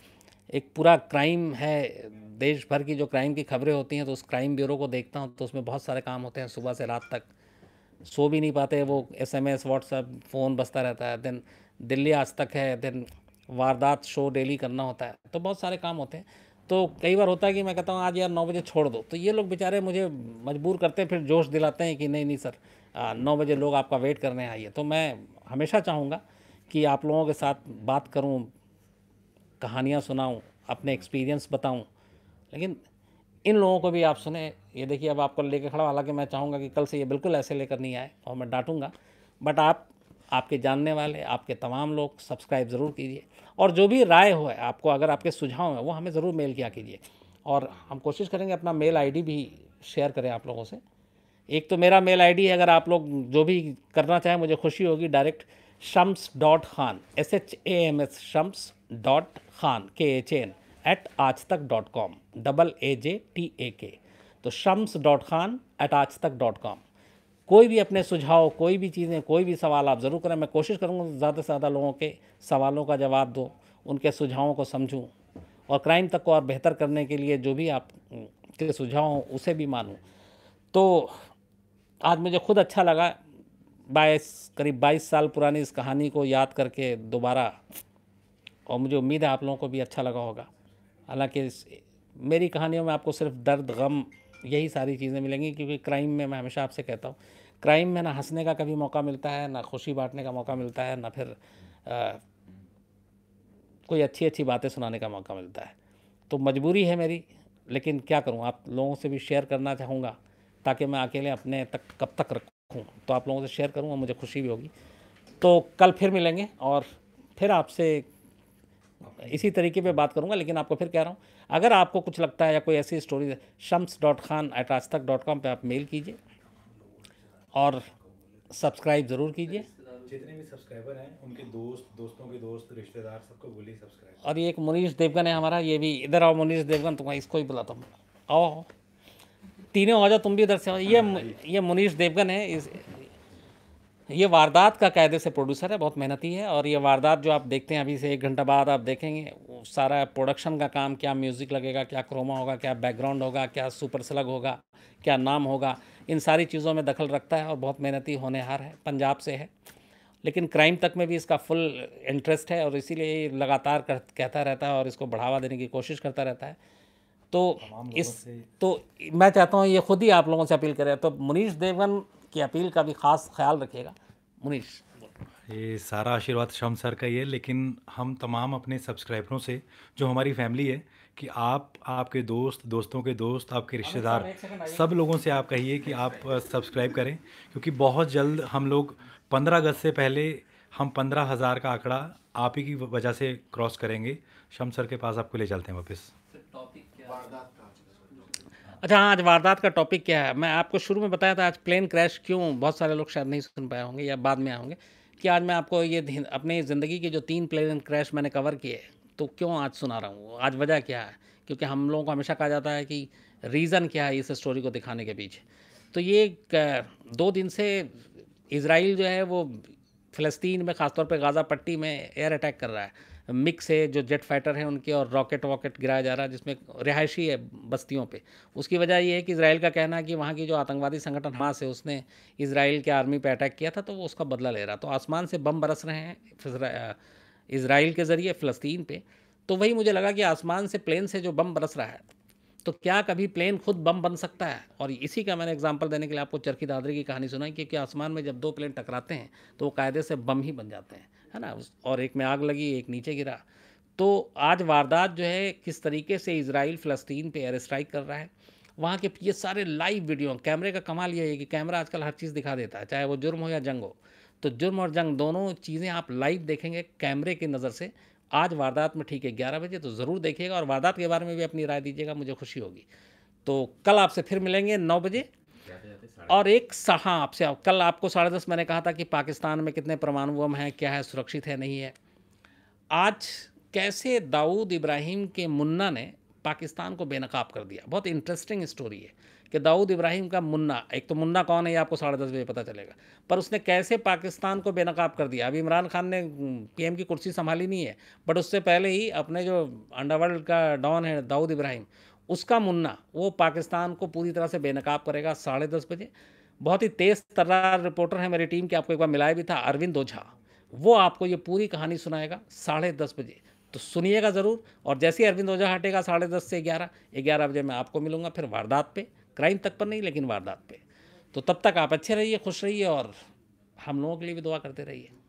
एक पूरा क्राइम है देश भर की जो क्राइम की खबरें होती हैं तो उस क्राइम ब्यूरो को देखता हूँ तो उसमें बहुत सारे काम होते हैं सुबह से रात तक सो भी नहीं पाते वो S M S WhatsApp phone बसता रहता है देन दिल्ली आज तक है देन वारदात शो डेली करना होता है तो बहुत सारे काम होते हैं तो कई बार होता है कि मैं कहता हूँ आज यार नौ बजे छोड़ दो तो ये लोग बेचारे मुझे मजबूर करते हैं फिर जोश दिलाते हैं कि नहीं नहीं सर नौ बजे लोग आपका वेट करने आइए तो मैं हमेशा चाहूँगा कि आप लोगों के साथ बात करूँ कहानियाँ सुनाऊँ अपने एक्सपीरियंस बताऊँ लेकिन इन लोगों को भी आप सुने ये देखिए अब आपको लेके खड़ा हालांकि मैं चाहूँगा कि कल से ये बिल्कुल ऐसे लेकर नहीं आए और मैं डांटूँगा बट आप आपके जानने वाले आपके तमाम लोग सब्सक्राइब ज़रूर कीजिए और जो भी राय हो आपको अगर आपके सुझाव हैं वो हमें ज़रूर मेल किया कीजिए और हम कोशिश करेंगे अपना मेल आईडी भी शेयर करें आप लोगों से एक तो मेरा मेल आईडी है अगर आप लोग जो भी करना चाहें मुझे खुशी होगी direct Shams dot Khan S H A M S Shams dot Khan K H N at Aaj Tak dot com double A J T A K तो Shams dot Khan at Aaj Tak dot com कोई भी अपने सुझाव कोई भी चीज़ें कोई भी सवाल आप ज़रूर करें मैं कोशिश करूँगा ज़्यादा से ज़्यादा लोगों के सवालों का जवाब दो उनके सुझावों को समझूँ और क्राइम तक को और बेहतर करने के लिए जो भी आप के सुझाव हों उसे भी मानूँ तो आज मुझे खुद अच्छा लगा बाईस करीब बाईस साल पुरानी इस कहानी को याद करके दोबारा और मुझे उम्मीद है आप लोगों को भी अच्छा लगा होगा हालांकि मेरी कहानियों में आपको सिर्फ दर्द गम यही सारी चीज़ें मिलेंगी क्योंकि क्राइम में मैं हमेशा आपसे कहता हूँ क्राइम में ना हंसने का कभी मौका मिलता है ना खुशी बांटने का मौका मिलता है ना फिर आ, कोई अच्छी अच्छी बातें सुनाने का मौका मिलता है तो मजबूरी है मेरी लेकिन क्या करूँ आप लोगों से भी शेयर करना चाहूँगा ताकि मैं अकेले अपने तक कब तक रखूँ तो आप लोगों से शेयर करूँगा मुझे खुशी भी होगी तो कल फिर मिलेंगे और फिर आपसे इसी तरीके पे बात करूँगा लेकिन आपको फिर कह रहा हूँ अगर आपको कुछ लगता है या कोई ऐसी story Shams dot Khan at Aaj Tak dot com पर आप मेल कीजिए और सब्सक्राइब ज़रूर कीजिए जितने भी सब्सक्राइबर हैं उनके दोस्त दोस्तों के दोस्त रिश्तेदार सबको बोलिए सब्सक्राइब और ये एक मुनीष देवगन है हमारा ये भी इधर आओ मुनीष देवगन तो मैं इसको ही बुलाता हूँ आओ तीनों आ जाओ तुम भी इधर से ये हाँ, ये मुनीष देवगन है इस ये वारदात का कायदे से प्रोड्यूसर है बहुत मेहनती है और ये वारदात जो आप देखते हैं अभी से एक घंटा बाद आप देखेंगे सारा प्रोडक्शन का काम क्या म्यूज़िक लगेगा क्या क्रोमा होगा क्या बैकग्राउंड होगा क्या सुपर स्लग होगा क्या नाम होगा इन सारी चीज़ों में दखल रखता है और बहुत मेहनती होनेहार है पंजाब से है लेकिन क्राइम तक में भी इसका फुल इंटरेस्ट है और इसीलिए लगातार कहता रहता है और इसको बढ़ावा देने की कोशिश करता रहता है तो इस तो मैं चाहता हूँ ये खुद ही आप लोगों से अपील करें तो मुनीष देवन की अपील का भी खास ख्याल रखिएगा मुनीष ये सारा आशीर्वाद शम सर का ही है लेकिन हम तमाम अपने सब्सक्राइबरों से जो हमारी फैमिली है कि आप आपके दोस्त दोस्तों के दोस्त आपके रिश्तेदार सब लोगों से आप कहिए कि आप सब्सक्राइब करें क्योंकि बहुत जल्द हम लोग पंद्रह अगस्त से पहले हम पंद्रह हज़ार का आंकड़ा आप ही की वजह से क्रॉस करेंगे शम सर के पास आपको ले चलते हैं वापस टॉपिक अच्छा हाँ आज वारदात का टॉपिक क्या है मैं आपको शुरू में बताया था आज प्लेन क्रैश क्यों बहुत सारे लोग शायद नहीं सुन पाए होंगे या बाद में आएंगे कि आज मैं आपको ये अपनी ज़िंदगी के जो तीन प्लेन क्रैश मैंने कवर किए तो क्यों आज सुना रहा हूँ आज वजह क्या है क्योंकि हम लोगों को हमेशा कहा जाता है कि रीज़न क्या है इस स्टोरी को दिखाने के पीछे तो ये दो दिन से इसराइल जो है वो फ़लस्तीन में ख़ासतौर पर गाज़ा पट्टी में एयर अटैक कर रहा है मिक्स है जो जेट फाइटर हैं उनके और रॉकेट वॉकेट गिराया जा रहा है जिसमें रिहायशी है बस्तियों पे उसकी वजह यह है कि इसराइल का कहना है कि वहाँ की जो आतंकवादी संगठन हमास है उसने इसराइल के आर्मी पे अटैक किया था तो वो उसका बदला ले रहा तो आसमान से बम बरस रहे हैं इसराइल के ज़रिए फ़लस्तीन पर तो वही मुझे लगा कि आसमान से प्लेन से जो बम बरस रहा है तो क्या कभी प्लेन खुद बम बन सकता है और इसी का मैंने एग्जाम्पल देने के लिए आपको चरखी दादरी की कहानी सुनाई क्योंकि आसमान में जब दो प्लेन टकराते हैं तो वो कायदे से बम ही बन जाते हैं है ना और एक में आग लगी एक नीचे गिरा तो आज वारदात जो है किस तरीके से इसराइल फ़लस्तीन पे एयर स्ट्राइक कर रहा है वहाँ के ये सारे लाइव वीडियो कैमरे का कमाल ये है कि कैमरा आजकल हर चीज़ दिखा देता है चाहे वो जुर्म हो या जंग हो तो जुर्म और जंग दोनों चीज़ें आप लाइव देखेंगे कैमरे की नज़र से आज वारदात में ठीक है ग्यारह बजे तो ज़रूर देखिएगा और वारदात के बारे में भी अपनी राय दीजिएगा मुझे खुशी होगी तो कल आपसे फिर मिलेंगे नौ बजे और एक सहा आपसे आप, कल आपको साढ़े दस मैंने कहा था कि पाकिस्तान में कितने परमाणु बम हैं क्या है सुरक्षित है नहीं है आज कैसे दाऊद इब्राहिम के मुन्ना ने पाकिस्तान को बेनकाब कर दिया बहुत इंटरेस्टिंग स्टोरी है कि दाऊद इब्राहिम का मुन्ना एक तो मुन्ना कौन है ये आपको साढ़े दस बजे पता चलेगा पर उसने कैसे पाकिस्तान को बेनकाब कर दिया अभी इमरान खान ने पीएम की कुर्सी संभाली नहीं है बट उससे पहले ही अपने जो अंडरवर्ल्ड का डॉन है दाऊद इब्राहिम उसका मुन्ना वो पाकिस्तान को पूरी तरह से बेनकाब करेगा साढ़े दस बजे बहुत ही तेज़ तर्रार रिपोर्टर है मेरी टीम के आपको एक बार मिलाया भी था अरविंद ओझा वो आपको ये पूरी कहानी सुनाएगा साढ़े दस बजे तो सुनिएगा ज़रूर और जैसे ही अरविंद ओझा हटेगा साढ़े दस से ग्यारह ग्यारह बजे मैं आपको मिलूँगा फिर वारदात पर क्राइम तक पर नहीं लेकिन वारदात पर तो तब तक आप अच्छे रहिए खुश रहिए और हम लोगों के लिए भी दुआ करते रहिए